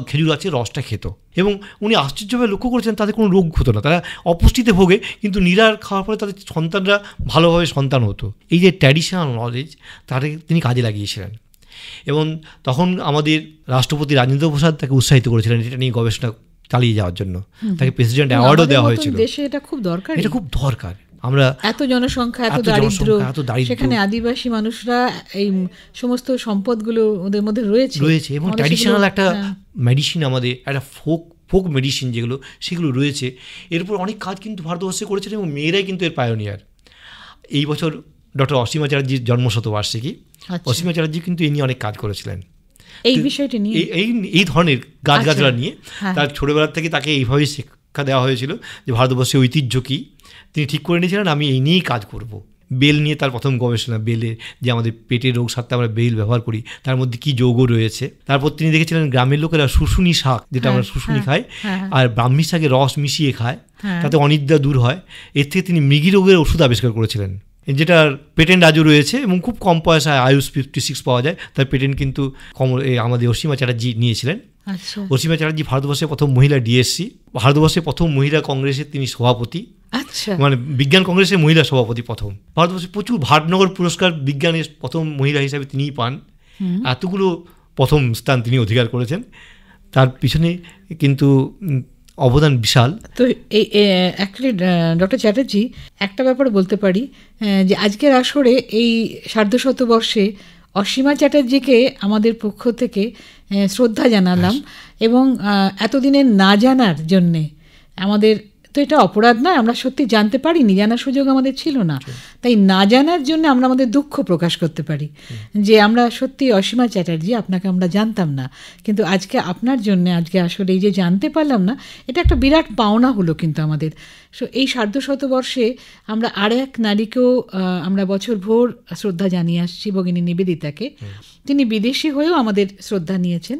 খেজুর গাছের রসটা খেত এবং উনি আশ্চর্যভাবে লক্ষ্য করেছেন তাদের কোনো রোগ হতো না তারা অপুষ্টিতে ভোগে কিন্তু নিরার খাওয়ার ফলে তাদের সন্তানরা ভালোভাবে সন্তান হতো এই যে ট্র্যাডিশনাল নলেজ তাদের তিনি কাজে লাগিয়েছিলেন এবং তখন আমাদের রাষ্ট্রপতি রাজেন্দ্র প্রসাদ তাকে উৎসাহিত করেছিলেন এটা নিয়ে গবেষণা চালিয়ে যাওয়ার জন্য তাকে প্রেসিডেন্ট অ্যাওয়ার্ডও দেওয়া হয়েছিল দেশে এটা খুব দরকার এটা খুব দরকার আমরা এত জনসংখ্যা এত দারিদ্র সেখানে আদিবাসী মানুষরা এই সমস্ত সম্পদগুলো ওদের মধ্যে রয়েছে রয়েছে এবং ট্র্যাডিশনাল একটা মেডিসিন হ্যাঁ। আমাদের একটা ফোক ফোক মেডিসিন যেগুলো সেগুলো রয়েছে এরপর অনেক কাজ কিন্তু ভারতবর্ষে করেছেন এবং মেয়েরাই কিন্তু এর পায়োনিয়ার এই বছর ডক্টর অসীমাচার্যির জন্মশতবার্ষিকী আচ্ছা। অসীমাচার্যি কিন্তু নিয়ে অনেক কাজ করেছিলেন এই বিষয়টি নিয়ে এই এই ধরনের গাছগাছড়া আচ্ছা। নিয়ে হ্যাঁ। তার ছোটোবেলার থেকে তাকে এইভাবেই শিক্ষা দেওয়া হয়েছিল যে ভারতবর্ষের ঐতিহ্য কী তিনি ঠিক করে নিয়েছিলেন আমি এই নিয়েই কাজ করব। বেল নিয়ে তার প্রথম গবেষণা বেলে যে আমাদের পেটের রোগ সারতে আমরা বেল ব্যবহার করি তার মধ্যে কি যোগও রয়েছে তারপর তিনি দেখেছিলেন গ্রামের লোকেরা শুশুনি শাক যেটা আমরা হ্যাঁ, শুশুনি হ্যাঁ, খাই হ্যাঁ, আর ব্রাহ্মী শাকে রস মিশিয়ে খায় তাতে অনিদ্রা দূর হয় এর থেকে তিনি মৃগী রোগের ওষুধ আবিষ্কার করেছিলেন যেটার পেটেন্ট আজও রয়েছে এবং খুব কম পয়সায় আয়ুষ ফিফটি সিক্স পাওয়া যায় তার পেটেন্ট কিন্তু কম আমাদের অসীমা চ্যাটার্জি নিয়েছিলেন আচ্ছা। অসীমা চ্যাটার্জি ভারতবর্ষের প্রথম মহিলা ডিএসসি ভারতবর্ষের প্রথম মহিলা কংগ্রেসের তিনি সভাপতি আচ্ছা। মানে বিজ্ঞান কংগ্রেসের মহিলা সভাপতি প্রথম ভারতবর্ষে প্রচুর ভাটনগর পুরস্কার বিজ্ঞানের প্রথম মহিলা হিসাবে তিনিই পান এতগুলো প্রথম স্থান তিনি অধিকার করেছেন তার পিছনে কিন্তু অবদান বিশাল তো এই অ্যাকচুয়ালি ডক্টর চ্যাটার্জি একটা ব্যাপার বলতে পারি যে আজকের আসরে এই সার্ধশতবর্ষে অসীমা চ্যাটার্জিকে আমাদের পক্ষ থেকে শ্রদ্ধা জানালাম এবং এতদিনের না জানার জন্যে আমাদের তো এটা অপরাধ নয় আমরা সত্যি জানতে পারিনি জানার সুযোগ আমাদের ছিল না তাই না জানার জন্য আমরা আমাদের দুঃখ প্রকাশ করতে পারি যে আমরা সত্যি অসীমা চ্যাটার্জি আপনাকে আমরা জানতাম না কিন্তু আজকে আপনার জন্য আজকে আসলে এই যে জানতে পারলাম না এটা একটা বিরাট পাওনা হলো কিন্তু আমাদের সো এই সার্ধ শতবর্ষে আমরা আর এক নারীকেও আমরা বছর ভোর শ্রদ্ধা জানিয়ে আসছি ভগিনী নিবেদিতাকে তিনি বিদেশি হয়েও আমাদের শ্রদ্ধা নিয়েছেন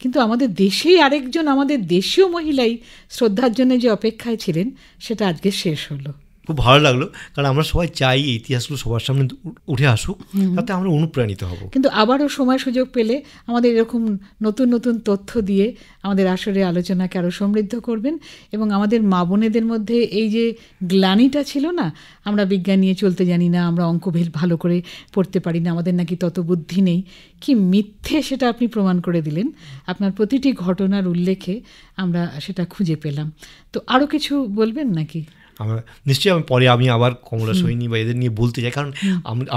কিন্তু আমাদের দেশেই আরেকজন আমাদের দেশীয় মহিলাই শ্রদ্ধার জন্য যে অপেক্ষায় ছিলেন সেটা আজকে শেষ হলো খুব ভালো লাগলো কারণ আমরা সবাই চাই এই ইতিহাসগুলো সবার সামনে উঠে আসুক তাতে আমরা অনুপ্রাণিত হব কিন্তু আবারও সময় সুযোগ পেলে আমাদের এরকম নতুন নতুন তথ্য দিয়ে আমাদের আসরে আলোচনাকে আরও সমৃদ্ধ করবেন এবং আমাদের মা বোনেদের মধ্যে এই যে গ্লানিটা ছিল না আমরা বিজ্ঞান নিয়ে চলতে জানি না আমরা অঙ্ক ভেদ ভালো করে পড়তে পারি না আমাদের নাকি তত বুদ্ধি নেই কি মিথ্যে সেটা আপনি প্রমাণ করে দিলেন আপনার প্রতিটি ঘটনার উল্লেখে আমরা সেটা খুঁজে পেলাম তো আরও কিছু বলবেন নাকি আমরা নিশ্চয়ই আমি পরে আমি আবার কমলা সৈনী বা এদের নিয়ে বলতে চাই কারণ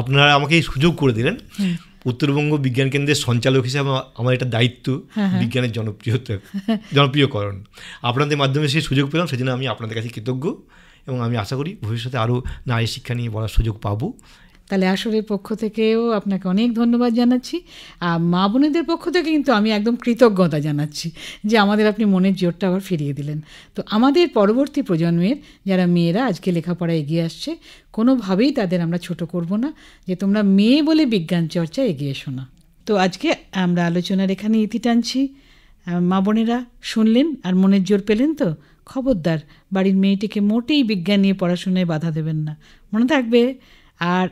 আপনারা আমাকে এই সুযোগ করে দিলেন উত্তরবঙ্গ বিজ্ঞান কেন্দ্রের সঞ্চালক হিসেবে আমার এটা দায়িত্ব হ্যাঁ, হ্যাঁ। বিজ্ঞানের জনপ্রিয়তা জনপ্রিয়করণ আপনাদের মাধ্যমে সেই সুযোগ পেলাম সেজন্য আমি আপনাদের কাছে কৃতজ্ঞ এবং আমি আশা করি ভবিষ্যতে আরও নারী শিক্ষা নিয়ে বলার সুযোগ পাবো তাহলে আসরের পক্ষ থেকেও আপনাকে অনেক ধন্যবাদ জানাচ্ছি আর মা বোনেদের পক্ষ থেকে কিন্তু আমি একদম কৃতজ্ঞতা জানাচ্ছি যে আমাদের আপনি মনের জোরটা আবার ফিরিয়ে দিলেন তো আমাদের পরবর্তী প্রজন্মের যারা মেয়েরা আজকে লেখাপড়া এগিয়ে আসছে কোনোভাবেই তাদের আমরা ছোট করব না যে তোমরা মেয়ে বলে বিজ্ঞান চর্চা এগিয়ে এসো না তো আজকে আমরা আলোচনার এখানে ইতি টানছি মা বোনেরা শুনলেন আর মনের জোর পেলেন তো খবরদার বাড়ির মেয়েটিকে মোটেই বিজ্ঞান নিয়ে পড়াশোনায় বাধা দেবেন না মনে থাকবে আর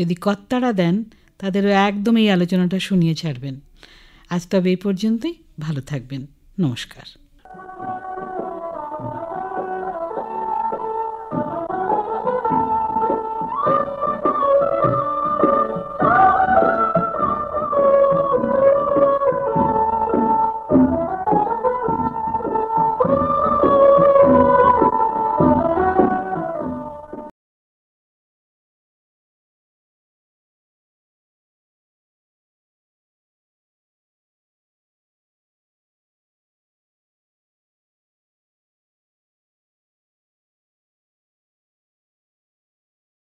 যদি কর্তারা দেন তাদেরও একদম এই আলোচনাটা শুনিয়ে ছাড়বেন আজ তবে এই পর্যন্তই ভালো থাকবেন নমস্কার